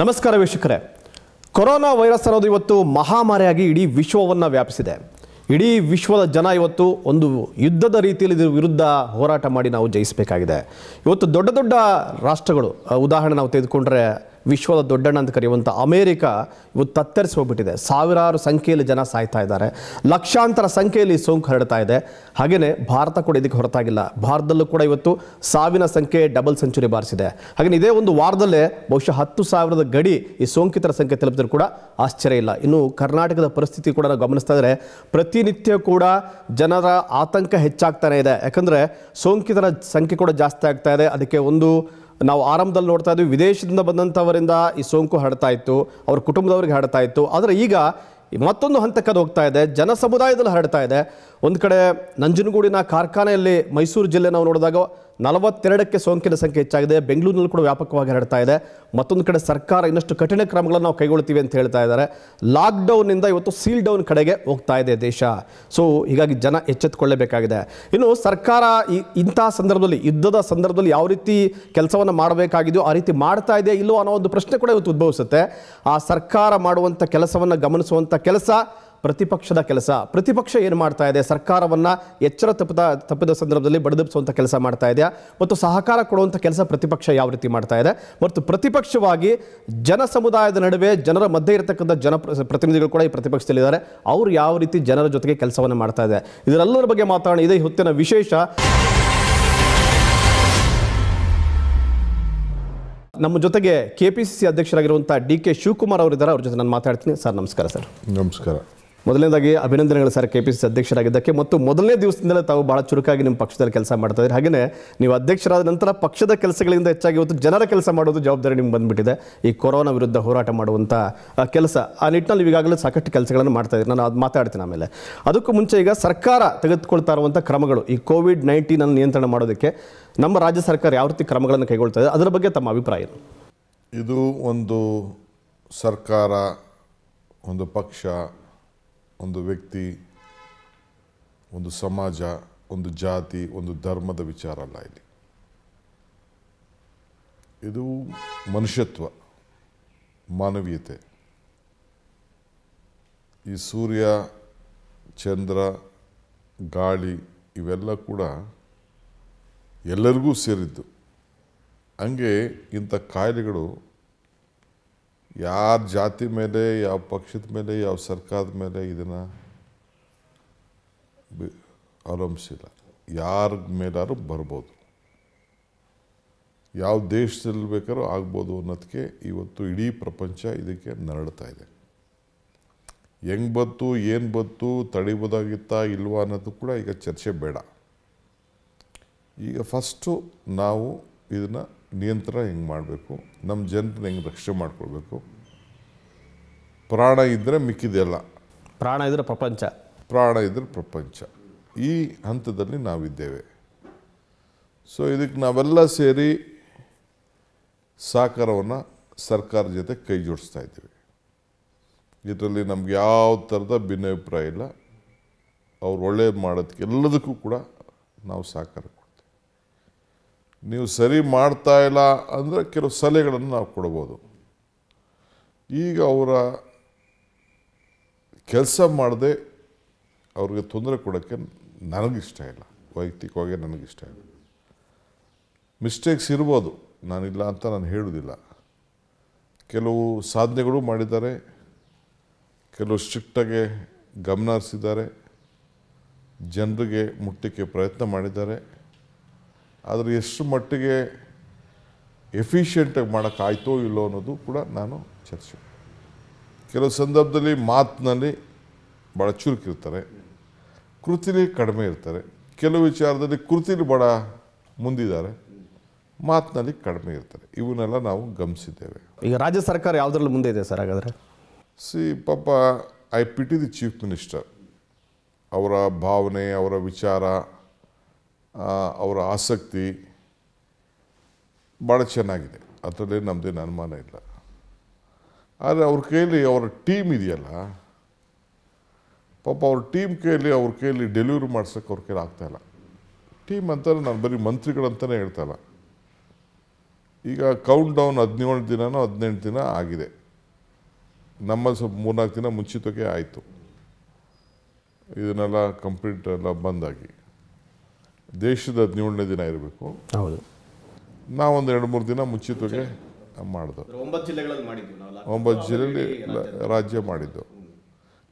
ನಮಸ್ಕಾರ ವೀಕ್ಷಕರೇ corona virus ಅನ್ನೋದು ಇವತ್ತು ಮಹಾಮಾರಿಯಾಗಿ ಇಡೀ ವಿಶ್ವವನ್ನು ವ್ಯಾಪಿಸಿದೆ ಇಡೀ ವಿಶ್ವದ ಜನ ಇವತ್ತು ಒಂದು ಯುದ್ಧದ ರೀತಿಯಲ್ಲಿ ಇದರ ವಿರುದ್ಧ ಹೋರಾಟ ಮಾಡಿ ನಾವು ಜಯಿಸಬೇಕಾಗಿದೆ ಇವತ್ತು ದೊಡ್ಡ ದೊಡ್ಡ ರಾಷ್ಟ್ರಗಳು ಉದಾಹರಣೆ ನಾವು ತೆಗೆದುಕೊಂಡ್ರೆ ವಿಶ್ವದ ದೊಡ್ಡಣ್ಣ ಅಂತ ಕರೆಯುವಂಥ ಅಮೇರಿಕ ಇವತ್ತು ತತ್ತರಿಸಿ ಹೋಗ್ಬಿಟ್ಟಿದೆ ಸಾವಿರಾರು ಸಂಖ್ಯೆಯಲ್ಲಿ ಜನ ಸಾಯ್ತಾ ಇದ್ದಾರೆ ಲಕ್ಷಾಂತರ ಸಂಖ್ಯೆಯಲ್ಲಿ ಸೋಂಕು ಹರಡ್ತಾ ಇದೆ ಹಾಗೆಯೇ ಭಾರತ ಕೂಡ ಇದಕ್ಕೆ ಹೊರತಾಗಿಲ್ಲ ಭಾರತದಲ್ಲೂ ಕೂಡ ಇವತ್ತು ಸಾವಿನ ಸಂಖ್ಯೆ ಡಬಲ್ ಸೆಂಚುರಿ ಬಾರಿಸಿದೆ ಹಾಗೆಯೇ ಇದೇ ಒಂದು ವಾರದಲ್ಲೇ ಬಹುಶಃ ಹತ್ತು ಸಾವಿರದ ಗಡಿ ಈ ಸೋಂಕಿತರ ಸಂಖ್ಯೆ ತಲುಪಿದ್ರು ಕೂಡ ಆಶ್ಚರ್ಯ ಇಲ್ಲ ಇನ್ನು ಕರ್ನಾಟಕದ ಪರಿಸ್ಥಿತಿ ಕೂಡ ನಾವು ಗಮನಿಸ್ತಾ ಇದ್ದರೆ ಪ್ರತಿನಿತ್ಯ ಕೂಡ ಜನರ ಆತಂಕ ಹೆಚ್ಚಾಗ್ತಾನೆ ಇದೆ ಯಾಕಂದರೆ ಸೋಂಕಿತರ ಸಂಖ್ಯೆ ಕೂಡ ಜಾಸ್ತಿ ಆಗ್ತಾ ಇದೆ ಅದಕ್ಕೆ ಒಂದು ನಾವು ಆರಂಭದಲ್ಲಿ ನೋಡ್ತಾ ಇದ್ವಿ ವಿದೇಶದಿಂದ ಬಂದಂಥವರಿಂದ ಈ ಸೋಂಕು ಹರಡ್ತಾ ಇತ್ತು ಅವ್ರ ಕುಟುಂಬದವ್ರಿಗೆ ಹರಡ್ತಾ ಇತ್ತು ಆದರೆ ಈಗ ಮತ್ತೊಂದು ಹಂತಕ್ಕೆ ಅದು ಹೋಗ್ತಾ ಇದೆ ಜನ ಸಮುದಾಯದಲ್ಲಿ ಹರಡ್ತಾ ಇದೆ ಒಂದು ಕಡೆ ನಂಜನಗೂಡಿನ ಕಾರ್ಖಾನೆಯಲ್ಲಿ ಮೈಸೂರು ಜಿಲ್ಲೆ ನಾವು ನೋಡಿದಾಗ ನಲವತ್ತೆರಡಕ್ಕೆ ಸೋಂಕಿನ ಸಂಖ್ಯೆ ಹೆಚ್ಚಾಗಿದೆ ಬೆಂಗಳೂರಿನಲ್ಲಿ ಕೂಡ ವ್ಯಾಪಕವಾಗಿ ಹರಡ್ತಾ ಇದೆ ಮತ್ತೊಂದು ಕಡೆ ಸರ್ಕಾರ ಇನ್ನಷ್ಟು ಕಠಿಣ ಕ್ರಮಗಳನ್ನು ನಾವು ಕೈಗೊಳ್ತೀವಿ ಅಂತ ಹೇಳ್ತಾ ಇದ್ದಾರೆ ಲಾಕ್ಡೌನ್ನಿಂದ ಇವತ್ತು ಸೀಲ್ ಡೌನ್ ಕಡೆಗೆ ಹೋಗ್ತಾ ಇದೆ ದೇಶ ಸೊ ಹೀಗಾಗಿ ಜನ ಎಚ್ಚೆತ್ತುಕೊಳ್ಳಬೇಕಾಗಿದೆ ಇನ್ನು ಸರ್ಕಾರ ಈ ಇಂತಹ ಸಂದರ್ಭದಲ್ಲಿ ಯುದ್ಧದ ಸಂದರ್ಭದಲ್ಲಿ ಯಾವ ರೀತಿ ಕೆಲಸವನ್ನು ಮಾಡಬೇಕಾಗಿದೆಯೋ ಆ ರೀತಿ ಮಾಡ್ತಾ ಇದೆ ಇಲ್ಲೋ ಅನ್ನೋ ಒಂದು ಪ್ರಶ್ನೆ ಕೂಡ ಇವತ್ತು ಉದ್ಭವಿಸುತ್ತೆ ಆ ಸರ್ಕಾರ ಮಾಡುವಂಥ ಕೆಲಸವನ್ನು ಗಮನಿಸುವಂಥ ಕೆಲಸ ಪ್ರತಿಪಕ್ಷದ ಕೆಲಸ ಪ್ರತಿಪಕ್ಷ ಏನು ಮಾಡ್ತಾ ಇದೆ ಸರ್ಕಾರವನ್ನು ಎಚ್ಚರ ತಪ್ಪದ ತಪ್ಪಿದ ಸಂದರ್ಭದಲ್ಲಿ ಬಡದಪ್ಪಿಸುವಂಥ ಕೆಲಸ ಮಾಡ್ತಾ ಇದೆಯಾ ಮತ್ತು ಸಹಕಾರ ಕೊಡುವಂಥ ಕೆಲಸ ಪ್ರತಿಪಕ್ಷ ಯಾವ ರೀತಿ ಮಾಡ್ತಾ ಇದೆ ಮತ್ತು ಪ್ರತಿಪಕ್ಷವಾಗಿ ಜನ ಸಮುದಾಯದ ನಡುವೆ ಜನರ ಮಧ್ಯೆ ಇರತಕ್ಕಂಥ ಜನ ಪ್ರತಿನಿಧಿಗಳು ಕೂಡ ಈ ಪ್ರತಿಪಕ್ಷದಲ್ಲಿದ್ದಾರೆ ಅವರು ಯಾವ ರೀತಿ ಜನರ ಜೊತೆಗೆ ಕೆಲಸವನ್ನು ಮಾಡ್ತಾ ಇದೆ ಇದರೆಲ್ಲರ ಬಗ್ಗೆ ಮಾತಾಡೋಣ ಇದೇ ಹೊತ್ತಿನ ವಿಶೇಷ ನಮ್ಮ ಜೊತೆಗೆ ಕೆ ಪಿ ಸಿ ಸಿ ಅಧ್ಯಕ್ಷರಾಗಿರುವಂಥ ಡಿ ಕೆ ಶಿವಕುಮಾರ್ ಅವರಿದ್ದಾರೆ ಅವ್ರ ಜೊತೆ ನಾನು ಮಾತಾಡ್ತೀನಿ ಸರ್ ನಮಸ್ಕಾರ ಸರ್ ನಮಸ್ಕಾರ ಮೊದಲನೇದಾಗಿ ಅಭಿನಂದನೆಗಳು ಸರ್ ಕೆ ಪಿ ಸಿ ಅಧ್ಯಕ್ಷರಾಗಿದ್ದಕ್ಕೆ ಮತ್ತು ಮೊದಲನೇ ದಿವಸದಿಂದಲೇ ತಾವು ಭಾಳ ಚುರುಕಾಗಿ ನಿಮ್ಮ ಪಕ್ಷದಲ್ಲಿ ಕೆಲಸ ಮಾಡ್ತಾ ಇದ್ದೀರಿ ಹಾಗೆಯೇ ನೀವು ಅಧ್ಯಕ್ಷರಾದ ನಂತರ ಪಕ್ಷದ ಕೆಲಸಗಳಿಂದ ಹೆಚ್ಚಾಗಿ ಇವತ್ತು ಜನರ ಕೆಲಸ ಮಾಡೋದು ಜವಾಬ್ದಾರಿ ನಿಮ್ಗೆ ಬಂದುಬಿಟ್ಟಿದೆ ಈ ಕೊರೋನಾ ವಿರುದ್ಧ ಹೋರಾಟ ಮಾಡುವಂಥ ಕೆಲಸ ಆ ನಿಟ್ಟಿನಲ್ಲಿ ಈಗಾಗಲೇ ಸಾಕಷ್ಟು ಕೆಲಸಗಳನ್ನು ಮಾಡ್ತಾ ಇದ್ದೀರಿ ನಾನು ಅದು ಮಾತಾಡ್ತೀನಿ ಆಮೇಲೆ ಅದಕ್ಕೂ ಮುಂಚೆ ಈಗ ಸರ್ಕಾರ ತೆಗೆದುಕೊಳ್ತಾ ಇರುವಂಥ ಕ್ರಮಗಳು ಈ ಕೋವಿಡ್ ನೈನ್ಟೀನನ್ನು ನಿಯಂತ್ರಣ ಮಾಡೋದಕ್ಕೆ ನಮ್ಮ ರಾಜ್ಯ ಸರ್ಕಾರ ಯಾವ ರೀತಿ ಕ್ರಮಗಳನ್ನು ಕೈಗೊಳ್ತಾ ಇದೆ ಅದರ ಬಗ್ಗೆ ತಮ್ಮ ಅಭಿಪ್ರಾಯ ಇದು ಒಂದು ಸರ್ಕಾರ ಒಂದು ಪಕ್ಷ ಒಂದು ವ್ಯಕ್ತಿ ಒಂದು ಸಮಾಜ ಒಂದು ಜಾತಿ ಒಂದು ಧರ್ಮದ ವಿಚಾರ ಅಲ್ಲ ಇಲ್ಲಿ ಇದು ಮನುಷ್ಯತ್ವ ಮಾನವೀಯತೆ ಈ ಸೂರ್ಯ ಚಂದ್ರ ಗಾಳಿ ಇವೆಲ್ಲ ಕೂಡ ಎಲ್ಲರಿಗೂ ಸೇರಿದ್ದು ಹಂಗೆ ಇಂಥ ಕಾಯಿಲೆಗಳು ಯಾರ ಜಾತಿ ಮೇಲೆ ಯಾವ ಪಕ್ಷದ ಮೇಲೆ ಯಾವ ಸರ್ಕಾರದ ಮೇಲೆ ಇದನ್ನು ಅವಲಂಬಿಸಿಲ್ಲ ಯಾರ ಮೇಲಾದ್ರೂ ಬರ್ಬೋದು ಯಾವ ದೇಶದಲ್ಲಿ ಬೇಕಾದ್ರೂ ಆಗ್ಬೋದು ಅನ್ನೋದಕ್ಕೆ ಇವತ್ತು ಇಡೀ ಪ್ರಪಂಚ ಇದಕ್ಕೆ ನರಳ್ತಾ ಇದೆ ಹೆಂಗೆ ಬತ್ತು ಏನು ಬತ್ತು ತಡಿಬೋದಾಗಿತ್ತ ಇಲ್ವಾ ಅನ್ನೋದು ಕೂಡ ಈಗ ಚರ್ಚೆ ಬೇಡ ಈಗ ಫಸ್ಟು ನಾವು ಇದನ್ನು ನಿಯಂತ್ರಣ ಹೆಂಗೆ ಮಾಡಬೇಕು ನಮ್ಮ ಜನರನ್ನ ಹೆಂಗೆ ರಕ್ಷೆ ಮಾಡಿಕೊಳ್ಬೇಕು ಪ್ರಾಣ ಇದ್ದರೆ ಮಿಕ್ಕಿದೆಲ್ಲ ಪ್ರಾಣ ಇದ್ದರೆ ಪ್ರಪಂಚ ಪ್ರಾಣ ಇದ್ದರೆ ಪ್ರಪಂಚ ಈ ಹಂತದಲ್ಲಿ ನಾವಿದ್ದೇವೆ ಸೊ ಇದಕ್ಕೆ ನಾವೆಲ್ಲ ಸೇರಿ ಸಹಕಾರವನ್ನು ಸರ್ಕಾರ ಜೊತೆ ಕೈ ಜೋಡಿಸ್ತಾ ಇದ್ದೀವಿ ಇದರಲ್ಲಿ ನಮ್ಗೆ ಯಾವ ಥರದ ಭಿನ್ನಾಭಿಪ್ರಾಯ ಇಲ್ಲ ಅವ್ರು ಒಳ್ಳೇದು ಮಾಡೋದಕ್ಕೆ ಎಲ್ಲದಕ್ಕೂ ಕೂಡ ನಾವು ಸಹಕಾರ ನೀವು ಸರಿ ಮಾಡ್ತಾ ಇಲ್ಲ ಅಂದರೆ ಕೆಲವು ಸಲಹೆಗಳನ್ನು ನಾವು ಕೊಡ್ಬೋದು ಈಗ ಅವರ ಕೆಲಸ ಮಾಡದೆ ಅವ್ರಿಗೆ ತೊಂದರೆ ಕೊಡೋಕ್ಕೆ ನನಗಿಷ್ಟ ಇಲ್ಲ ವೈಯಕ್ತಿಕವಾಗಿ ನನಗಿಷ್ಟ ಇಲ್ಲ ಮಿಸ್ಟೇಕ್ಸ್ ಇರ್ಬೋದು ನಾನಿಲ್ಲ ಅಂತ ನಾನು ಹೇಳುವುದಿಲ್ಲ ಕೆಲವು ಸಾಧನೆಗಳು ಮಾಡಿದ್ದಾರೆ ಕೆಲವು ಸ್ಟ್ರಿಕ್ಟಾಗಿ ಗಮನ ಹರಿಸಿದ್ದಾರೆ ಜನರಿಗೆ ಮುಟ್ಟಕ್ಕೆ ಪ್ರಯತ್ನ ಮಾಡಿದ್ದಾರೆ ಆದರೆ ಎಷ್ಟು ಮಟ್ಟಿಗೆ ಎಫಿಷಿಯೆಂಟಾಗಿ ಮಾಡೋಕ್ಕಾಯ್ತೋ ಇಲ್ಲೋ ಅನ್ನೋದು ಕೂಡ ನಾನು ಚರ್ಚೆ ಕೆಲವು ಸಂದರ್ಭದಲ್ಲಿ ಮಾತಿನಲ್ಲಿ ಭಾಳ ಚುರುಕಿರ್ತಾರೆ ಕೃತಿಲಿ ಕಡಿಮೆ ಇರ್ತಾರೆ ಕೆಲವು ವಿಚಾರದಲ್ಲಿ ಕೃತಿಲಿ ಭಾಳ ಮುಂದಿದ್ದಾರೆ ಮಾತಿನಲ್ಲಿ ಕಡಿಮೆ ಇರ್ತಾರೆ ಇವನ್ನೆಲ್ಲ ನಾವು ಗಮನಿಸಿದ್ದೇವೆ ಈಗ ರಾಜ್ಯ ಸರ್ಕಾರ ಯಾವುದರಲ್ಲಿ ಮುಂದೆ ಇದೆ ಸರ್ ಹಾಗಾದರೆ ಸಿ ಪಾಪ I pity the chief minister ಅವರ ಭಾವನೆ ಅವರ ವಿಚಾರ ಅವರ ಆಸಕ್ತಿ ಭಾಳ ಚೆನ್ನಾಗಿದೆ ಅದರಲ್ಲೇ ನಮ್ಮದೇನು ಅನುಮಾನ ಇಲ್ಲ ಆದರೆ ಅವ್ರ ಕೈಯಲ್ಲಿ ಅವರ ಟೀಮ್ ಇದೆಯಲ್ಲ ಪಾಪ ಅವ್ರ ಟೀಮ್ ಕೈಯಲ್ಲಿ ಅವ್ರ ಕೈಯಲ್ಲಿ ಡೆಲಿವರಿ ಮಾಡ್ಸೋಕ್ಕೆ ಅವ್ರ ಕೈಲಿ ಆಗ್ತಾಯಿಲ್ಲ ಟೀಮ್ ಅಂತಾರೆ ನಾನು ಬರೀ ಮಂತ್ರಿಗಳಂತಲೇ ಹೇಳ್ತಾಯಿಲ್ಲ ಈಗ ಕೌಂಟ್ ಡೌನ್ ಹದಿನೇಳು ದಿನವೂ ಹದಿನೆಂಟು ದಿನ ಆಗಿದೆ ನಮ್ಮ ಸ್ವಲ್ಪ ಮೂರ್ನಾಲ್ಕು ದಿನ ಮುಂಚಿತಕ್ಕೆ ಆಯಿತು ಇದನ್ನೆಲ್ಲ ಕಂಪ್ಲೀಟ್ ಎಲ್ಲ ಬಂದಾಗಿ ದೇಶದ ಹದಿನೇಳನೇ ದಿನ ಇರಬೇಕು ಹೌದು ನಾವೊಂದು ಎರಡು ಮೂರು ದಿನ ಮುಂಚಿತವಾಗಿ ಮಾಡಿದೆ ಒಂಬತ್ತು ಒಂಬತ್ತು ಜಿಲ್ಲೆಯಲ್ಲಿ ರಾಜ್ಯ ಮಾಡಿದ್ದು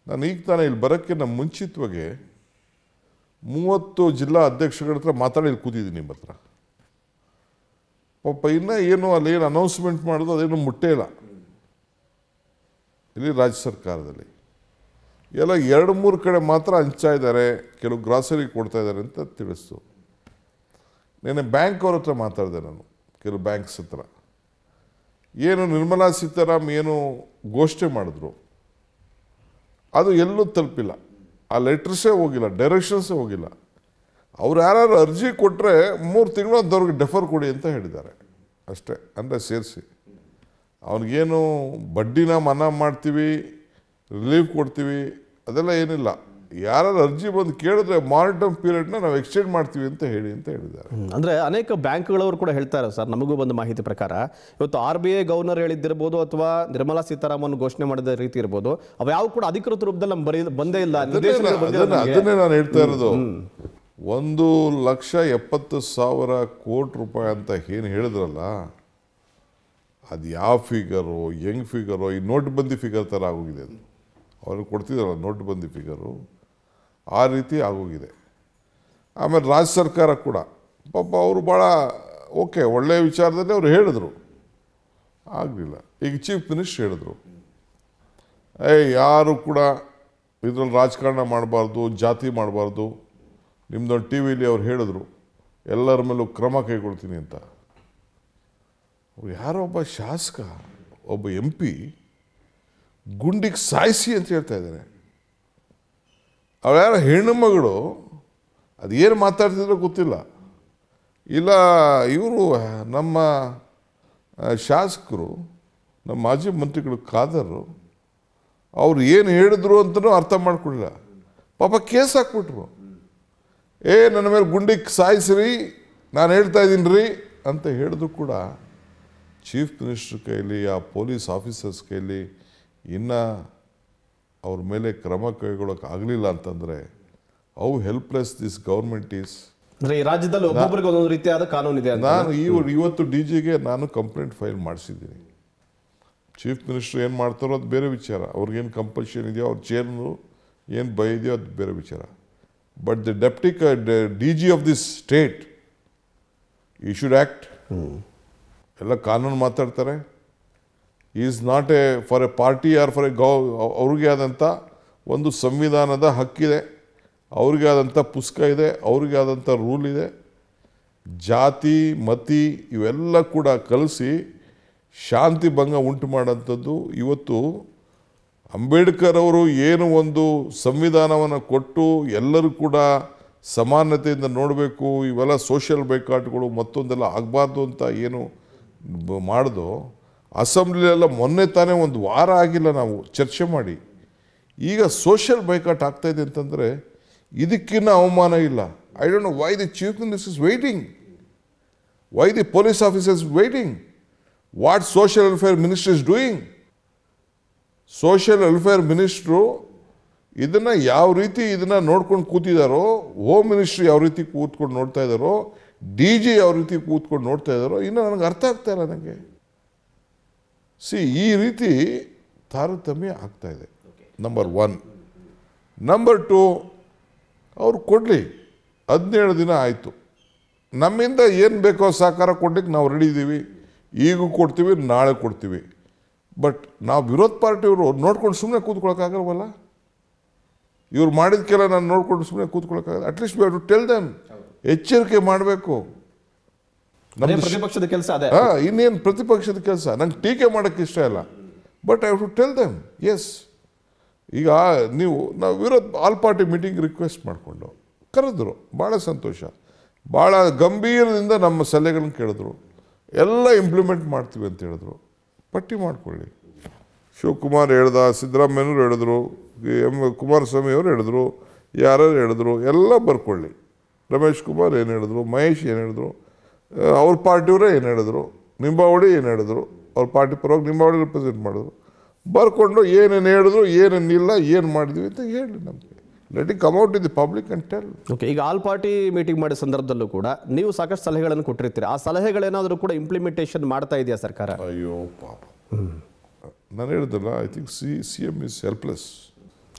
ನಾನು ಈಗ ತಾನೇ ಇಲ್ಲಿ ಬರೋಕ್ಕೆ ನಮ್ಮ ಮುಂಚಿತವಾಗಿ ಮೂವತ್ತು ಜಿಲ್ಲಾ ಅಧ್ಯಕ್ಷಗಳ ಹತ್ರ ಮಾತಾಡಿ ಇಲ್ಲಿ ಕೂತಿದ್ದೀನಿ ನಿಮ್ಮ ಹತ್ರ ಪಾಪ ಇನ್ನೂ ಏನು ಏನು ಅನೌನ್ಸ್ಮೆಂಟ್ ಮಾಡೋದು ಅದೇನು ಮುಟ್ಟೇ ಇಲ್ಲ ಇಲ್ಲಿ ರಾಜ್ಯ ಸರ್ಕಾರದಲ್ಲಿ ಎಲ್ಲ ಎರಡು ಮೂರು ಕಡೆ ಮಾತ್ರ ಹಂಚ್ತಾ ಇದ್ದಾರೆ ಕೆಲವು ಗ್ರಾಸರಿ ಕೊಡ್ತಾ ಇದ್ದಾರೆ ಅಂತ ತಿಳಿಸ್ತು ನಿನ್ನೆ ಬ್ಯಾಂಕ್ ಅವ್ರ ಹತ್ರ ಮಾತಾಡಿದೆ ನಾನು ಕೆಲವು ಬ್ಯಾಂಕ್ಸ್ ಹತ್ರ ಏನು ನಿರ್ಮಲಾ ಸೀತಾರಾಮ್ ಏನು ಘೋಷಣೆ ಮಾಡಿದ್ರು ಅದು ಎಲ್ಲೂ ತಲುಪಿಲ್ಲ ಆ ಲೆಟ್ರ್ಸೇ ಹೋಗಿಲ್ಲ ಡೈರೆಕ್ಷನ್ಸೇ ಹೋಗಿಲ್ಲ ಅವ್ರು ಯಾರು ಅರ್ಜಿ ಕೊಟ್ಟರೆ ಮೂರು ತಿಂಗಳು ಅದವ್ರಿಗೆ ಡೆಫರ್ ಕೊಡಿ ಅಂತ ಹೇಳಿದ್ದಾರೆ ಅಷ್ಟೇ ಅಂದರೆ ಸೇರಿಸಿ ಅವ್ನಿಗೇನು ಬಡ್ಡಿನ ಮನ ಮಾಡ್ತೀವಿ ರಿಲೀಫ್ ಕೊಡ್ತೀವಿ ಅದೆಲ್ಲ ಏನಿಲ್ಲ ಯಾರು ಅರ್ಜಿ ಬಂದು ಕೇಳಿದ್ರೆ ಪೀರಿಯಡ್ ಪೀರಿಯಡ್ನ ನಾವು ಎಕ್ಸ್ಟೆಂಡ್ ಮಾಡ್ತೀವಿ ಅಂತ ಹೇಳಿ ಅಂತ ಹೇಳಿದ್ದಾರೆ ಅಂದರೆ ಅನೇಕ ಬ್ಯಾಂಕ್ಗಳವರು ಕೂಡ ಹೇಳ್ತಾರೆ ಸರ್ ನಮಗೂ ಬಂದ ಮಾಹಿತಿ ಪ್ರಕಾರ ಇವತ್ತು ಆರ್ ಬಿ ಐ ಗವರ್ನರ್ ಹೇಳಿದ್ದಿರ್ಬೋದು ಅಥವಾ ನಿರ್ಮಲಾ ಸೀತಾರಾಮನ್ ಘೋಷಣೆ ಮಾಡಿದ ರೀತಿ ಇರ್ಬೋದು ಅವು ಯಾವ ಕೂಡ ಅಧಿಕೃತ ರೂಪದಲ್ಲಿ ನಮ್ಗೆ ಬರೀ ಬಂದೇ ಇಲ್ಲ ಅದನ್ನೇ ನಾನು ಹೇಳ್ತಾ ಇರೋದು ಒಂದು ಲಕ್ಷ ಎಪ್ಪತ್ತು ಸಾವಿರ ಕೋಟಿ ರೂಪಾಯಿ ಅಂತ ಏನು ಹೇಳಿದ್ರಲ್ಲ ಅದು ಯಾವ ಫಿಗರು ಯಂಗ್ ಫಿಗರು ಈ ನೋಟ್ ಬಂದಿ ಫಿಗರ್ ಥರ ಆಗೋಗಿದೆ ಅದು ಅವ್ರಿಗೆ ಕೊಡ್ತಿದ್ರಲ್ಲ ನೋಟ್ ಬಂದಿ ಫಿಗರು ಆ ರೀತಿ ಆಗೋಗಿದೆ ಆಮೇಲೆ ರಾಜ್ಯ ಸರ್ಕಾರ ಕೂಡ ಪಾಪ ಅವರು ಭಾಳ ಓಕೆ ಒಳ್ಳೆಯ ವಿಚಾರದಲ್ಲಿ ಅವರು ಹೇಳಿದ್ರು ಆಗಲಿಲ್ಲ ಈಗ ಚೀಫ್ ಮಿನಿಸ್ಟ್ರ್ ಹೇಳಿದ್ರು ಏ ಯಾರು ಕೂಡ ಇದರಲ್ಲಿ ರಾಜಕಾರಣ ಮಾಡಬಾರ್ದು ಜಾತಿ ಮಾಡಬಾರ್ದು ನಿಮ್ಮದೊಂದು ಟಿ ವಿಲಿ ಅವ್ರು ಹೇಳಿದ್ರು ಎಲ್ಲರ ಮೇಲೂ ಕ್ರಮ ಕೈಗೊಳ್ತೀನಿ ಅಂತ ಯಾರೋ ಒಬ್ಬ ಶಾಸಕ ಒಬ್ಬ ಎಂ ಪಿ ಗುಂಡಿಗೆ ಸಾಯಿಸಿ ಅಂತ ಹೇಳ್ತಾ ಇದ್ದಾರೆ ಅವಳ್ಯಾರ ಹೆಣ್ಣು ಮಗಳು ಅದು ಏನು ಗೊತ್ತಿಲ್ಲ ಇಲ್ಲ ಇವರು ನಮ್ಮ ಶಾಸಕರು ನಮ್ಮ ಮಾಜಿ ಮಂತ್ರಿಗಳು ಕಾದರು ಅವ್ರು ಏನು ಹೇಳಿದ್ರು ಅಂತಲೂ ಅರ್ಥ ಮಾಡಿಕೊಳ್ಳಿಲ್ಲ ಪಾಪ ಕೇಸ್ ಹಾಕ್ಬಿಟ್ರು ಏ ನನ್ನ ಮೇಲೆ ಗುಂಡಿಗೆ ಸಾಯಿಸ್ರಿ ನಾನು ಹೇಳ್ತಾ ಇದ್ದೀನಿ ರೀ ಅಂತ ಹೇಳಿದ್ರು ಕೂಡ ಚೀಫ್ ಮಿನಿಸ್ಟ್ರ್ ಕೈಲಿ ಆ ಪೊಲೀಸ್ ಆಫೀಸರ್ಸ್ ಕೈಲಿ ಇನ್ನೂ ಅವ್ರ ಮೇಲೆ ಕ್ರಮ ಕೈಗೊಳ್ಳೋಕೆ ಆಗಲಿಲ್ಲ ಅಂತಂದರೆ ಅವು ಹೆಲ್ಪ್ಲೆಸ್ ದಿಸ್ ಗೌರ್ಮೆಂಟ್ ಈಸ್ ಅಂದರೆ ಈ ರಾಜ್ಯದಲ್ಲಿ ಒಬ್ಬೊಬ್ಬರಿಗೆ ಒಂದೊಂದು ರೀತಿಯಾದ ಕಾನೂನಿದೆ ನಾನು ಈ ಇವತ್ತು ಡಿ ಜಿಗೆ ನಾನು ಕಂಪ್ಲೇಂಟ್ ಫೈಲ್ ಮಾಡಿಸಿದ್ದೀನಿ ಚೀಫ್ ಮಿನಿಸ್ಟರ್ ಏನು ಮಾಡ್ತಾರೋ ಅದು ಬೇರೆ ವಿಚಾರ ಅವ್ರಿಗೇನು ಕಂಪಲ್ಷನ್ ಇದೆಯೋ ಅವ್ರ ಚೇರ್ನು ಏನು ಭಯ ಇದೆಯೋ ಅದು ಬೇರೆ ವಿಚಾರ but the deputy D G of this state ಈ ಶುಡ್ ಆ್ಯಕ್ಟ್ ಎಲ್ಲ ಕಾನೂನು ಮಾತಾಡ್ತಾರೆ is not a for a party or for a ಗೌ ಅವ್ರಿಗೆ ಆದಂಥ ಒಂದು ಸಂವಿಧಾನದ ಹಕ್ಕಿದೆ ಅವ್ರಿಗೆ ಆದಂಥ ಪುಸ್ತಕ ಇದೆ ಅವ್ರಿಗೆ ಆದಂಥ ರೂಲ್ ಇದೆ ಜಾತಿ ಮತಿ ಇವೆಲ್ಲ ಕೂಡ ಕಲಸಿ ಶಾಂತಿ ಭಂಗ ಉಂಟು ಮಾಡೋಂಥದ್ದು ಇವತ್ತು ಅಂಬೇಡ್ಕರ್ ಅವರು ಏನು ಒಂದು ಸಂವಿಧಾನವನ್ನು ಕೊಟ್ಟು ಎಲ್ಲರೂ ಕೂಡ ಸಮಾನತೆಯಿಂದ ನೋಡಬೇಕು ಇವೆಲ್ಲ ಸೋಷಿಯಲ್ ಬೈಕಾಟ್ಗಳು ಮತ್ತೊಂದೆಲ್ಲ ಆಗಬಾರ್ದು ಅಂತ ಏನು ಮಾಡಿದೋ ಅಸೆಂಬ್ಲಿಯೆಲ್ಲ ಮೊನ್ನೆ ತಾನೇ ಒಂದು ವಾರ ಆಗಿಲ್ಲ ನಾವು ಚರ್ಚೆ ಮಾಡಿ ಈಗ ಸೋಷಿಯಲ್ ಬೈಕಾಟ್ ಆಗ್ತಾಯಿದೆ ಅಂತಂದರೆ ಇದಕ್ಕಿನ್ನ ಅವಮಾನ ಇಲ್ಲ I don't know why the chief minister is waiting why the police officers waiting what social welfare minister is doing social welfare minister ಇದನ್ನು ಯಾವ ರೀತಿ ಇದನ್ನು ನೋಡ್ಕೊಂಡು ಕೂತಿದ್ದಾರೋ ಹೋಮ್ ಮಿನಿಸ್ಟ್ರಿ ಯಾವ ರೀತಿ ಕೂತ್ಕೊಂಡು ನೋಡ್ತಾ ಇದ್ದಾರೋ ಡಿ ಜಿ ಯಾವ ರೀತಿ ಕೂತ್ಕೊಂಡು ನೋಡ್ತಾ ಇದ್ದಾರೋ ಇನ್ನೂ ನನಗೆ ಅರ್ಥ ಆಗ್ತಾ ಇಲ್ಲ ನನಗೆ ಸಿ ಈ ರೀತಿ ತಾರತಮ್ಯ ಆಗ್ತಾ ಇದೆ ನಂಬರ್ ಒನ್ ನಂಬರ್ ಟು ಅವ್ರು ಕೊಡಲಿ ಹದಿನೇಳು ದಿನ ಆಯಿತು ನಮ್ಮಿಂದ ಏನು ಬೇಕೋ ಸಹಕಾರ ಕೊಡ್ಲಿಕ್ಕೆ ನಾವು ರೆಡಿ ಇದ್ದೀವಿ ಈಗೂ ಕೊಡ್ತೀವಿ ನಾಳೆ ಕೊಡ್ತೀವಿ ಬಟ್ ನಾವು ವಿರೋಧ ಪಾರ್ಟಿಯವರು ನೋಡ್ಕೊಂಡು ಸುಮ್ಮನೆ ಕೂತ್ಕೊಳ್ಳೋಕ್ಕಾಗಲ್ವಲ್ಲ ಇವ್ರು ಮಾಡಿದಕ್ಕೆಲ್ಲ ನಾನು ನೋಡ್ಕೊಂಡು ಸುಮ್ಮನೆ ಕೂತ್ಕೊಳ್ಳೋಕ್ಕಾಗಲ್ಲ ಅಟ್ಲೀಸ್ಟ್ ಟು ಟೆಲ್ ದಮ್ ಎಚ್ಚರಿಕೆ ಮಾಡಬೇಕು ಪ್ರತಿಪಕ್ಷದ ಕೆಲಸ ಅದೇ ಇನ್ನೇನು ಪ್ರತಿಪಕ್ಷದ ಕೆಲಸ ನಂಗೆ ಟೀಕೆ ಮಾಡೋಕ್ಕೆ ಇಷ್ಟ ಇಲ್ಲ but I to tell them ಎಸ್ ಈಗ ನೀವು ನಾವು ವಿರೋಧ ಆಲ್ ಪಾರ್ಟಿ ಮೀಟಿಂಗ್ ರಿಕ್ವೆಸ್ಟ್ ಮಾಡಿಕೊಂಡು ಕರೆದ್ರು ಭಾಳ ಸಂತೋಷ ಭಾಳ ಗಂಭೀರದಿಂದ ನಮ್ಮ ಸಲಹೆಗಳನ್ನ ಕೇಳಿದ್ರು ಎಲ್ಲ ಇಂಪ್ಲಿಮೆಂಟ್ ಮಾಡ್ತೀವಿ ಅಂತ ಹೇಳಿದ್ರು ಪಟ್ಟಿ ಮಾಡಿಕೊಳ್ಳಿ ಶಿವಕುಮಾರ್ ಹೇಳ್ದ ಸಿದ್ದರಾಮಯ್ಯನವ್ರು ಹೇಳಿದ್ರು ಎಮ್ ಕುಮಾರಸ್ವಾಮಿ ಅವರು ಹೇಳಿದ್ರು ಯಾರ್ಯಾರು ಹೇಳಿದ್ರು ಎಲ್ಲ ಬರ್ಕೊಳ್ಳಿ ರಮೇಶ್ ಕುಮಾರ್ ಏನು ಹೇಳಿದ್ರು ಮಹೇಶ್ ಏನು ಹೇಳಿದ್ರು ಅವ್ರ ಪಾರ್ಟಿಯವರೇ ಏನು ಹೇಳಿದ್ರು ನಿಂಬಾವಳಿ ಏನು ಹೇಳಿದ್ರು ಅವ್ರ ಪಾರ್ಟಿ ಪರವಾಗಿ ನಿಂಬಾವಳಿ ರಿಪ್ರೆಸೆಂಟ್ ಮಾಡಿದ್ರು ಬರ್ಕೊಂಡು ಏನೇನು ಹೇಳಿದ್ರು ಇಲ್ಲ ಏನು ಮಾಡಿದ್ವಿ ಅಂತ ಹೇಳಿ ನಮಗೆ let it come out in the public and tell okay ಈಗ ಆಲ್ ಪಾರ್ಟಿ ಮೀಟಿಂಗ್ ಮಾಡಿದ ಸಂದರ್ಭದಲ್ಲೂ ಕೂಡ ನೀವು ಸಾಕಷ್ಟು ಸಲಹೆಗಳನ್ನು ಕೊಟ್ಟಿರ್ತೀರಿ ಆ ಸಲಹೆಗಳೇನಾದರೂ ಕೂಡ ಇಂಪ್ಲಿಮೆಂಟೇಷನ್ ಮಾಡ್ತಾ ಇದೆಯಾ ಸರ್ಕಾರ ಅಯ್ಯೋ ಪಾಪ ನಾನು ಹೇಳಿದಲ್ಲ I think see C M is helpless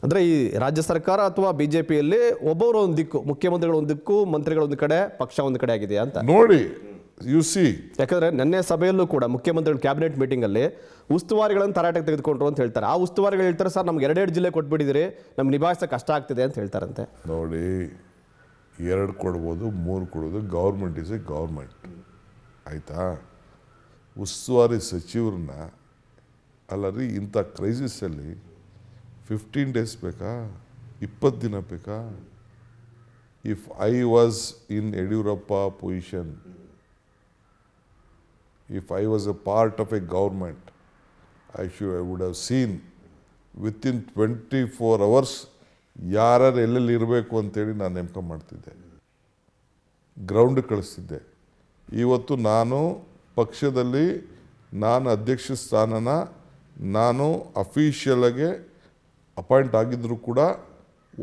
ಅಂದರೆ ಈ ರಾಜ್ಯ ಸರ್ಕಾರ ಅಥವಾ ಬಿಜೆಪಿಯಲ್ಲಿ ಒಬ್ಬೊಬ್ಬರ ಒಂದು ದಿಕ್ಕು ಮುಖ್ಯಮಂತ್ರಿಗಳ ಒಂದು ದಿಕ್ಕು ಮಂತ್ರಿಗಳ ಒಂದು ಕಡೆ ಪಕ್ಷ ಒಂದು ಕಡೆ ಆಗಿದೆ ಅಂತ ನೋಡಿ ಯು ಸಿ ಯಾಕಂದ್ರೆ ನಿನ್ನೆ ಸಭೆಯಲ್ಲೂ ಕೂಡ ಮುಖ್ಯಮಂತ್ರಿಗಳು ಕ್ಯಾಬಿನೆಟ್ ಮೀಟಿಂಗ್ ಅಲ್ಲಿ ಉಸ್ತುವಾರಿಗಳನ್ನು ತರಾಟೆಗೆ ತೆಗೆದುಕೊಂಡ್ರು ಅಂತ ಹೇಳ್ತಾರೆ ಆ ಉಸ್ತುವಾರಿಗಳು ಹೇಳ್ತಾರೆ ಸರ್ ನಮ್ಗೆ ಎರಡೆರಡು ಜಿಲ್ಲೆ ಕೊಟ್ಬಿಟ್ಟಿದ್ರಿ ನಮ್ಗೆ ನಿಭಾಯಿಸೋಕೆ ಕಷ್ಟ ಆಗ್ತಿದೆ ಅಂತ ಹೇಳ್ತಾರಂತೆ ನೋಡಿ ಎರಡು ಕೊಡ್ಬೋದು ಮೂರು ಕೊಡೋದು ಗೌರ್ಮೆಂಟ್ ಇಸ್ ಎ ಗೌರ್ಮೆಂಟ್ ಆಯಿತಾ ಉಸ್ತುವಾರಿ ಸಚಿವ್ರನ್ನ ಅಲ್ಲರಿ ಇಂಥ ಕ್ರೈಸಿಸಲ್ಲಿ ಫಿಫ್ಟೀನ್ ಡೇಸ್ ಬೇಕಾ ಇಪ್ಪತ್ತು ದಿನ ಬೇಕಾ if I was in Yediyurappa position if I was a part of a government I ಶು I would have seen within twenty four hours ಯಾರ್ಯಾರು ಎಲ್ಲೆಲ್ಲಿ ಇರಬೇಕು ಅಂತೇಳಿ ನಾನು ನೇಮಕ ಮಾಡ್ತಿದ್ದೆ ಗ್ರೌಂಡ್ ಕಳಿಸ್ತಿದ್ದೆ ಇವತ್ತು ನಾನು ಪಕ್ಷದಲ್ಲಿ ನಾನು ಅಧ್ಯಕ್ಷ ಸ್ಥಾನನ ನಾನು ಅಫಿಷಿಯಲಾಗೆ ಅಪಾಯಿಂಟ್ ಆಗಿದ್ದರೂ ಕೂಡ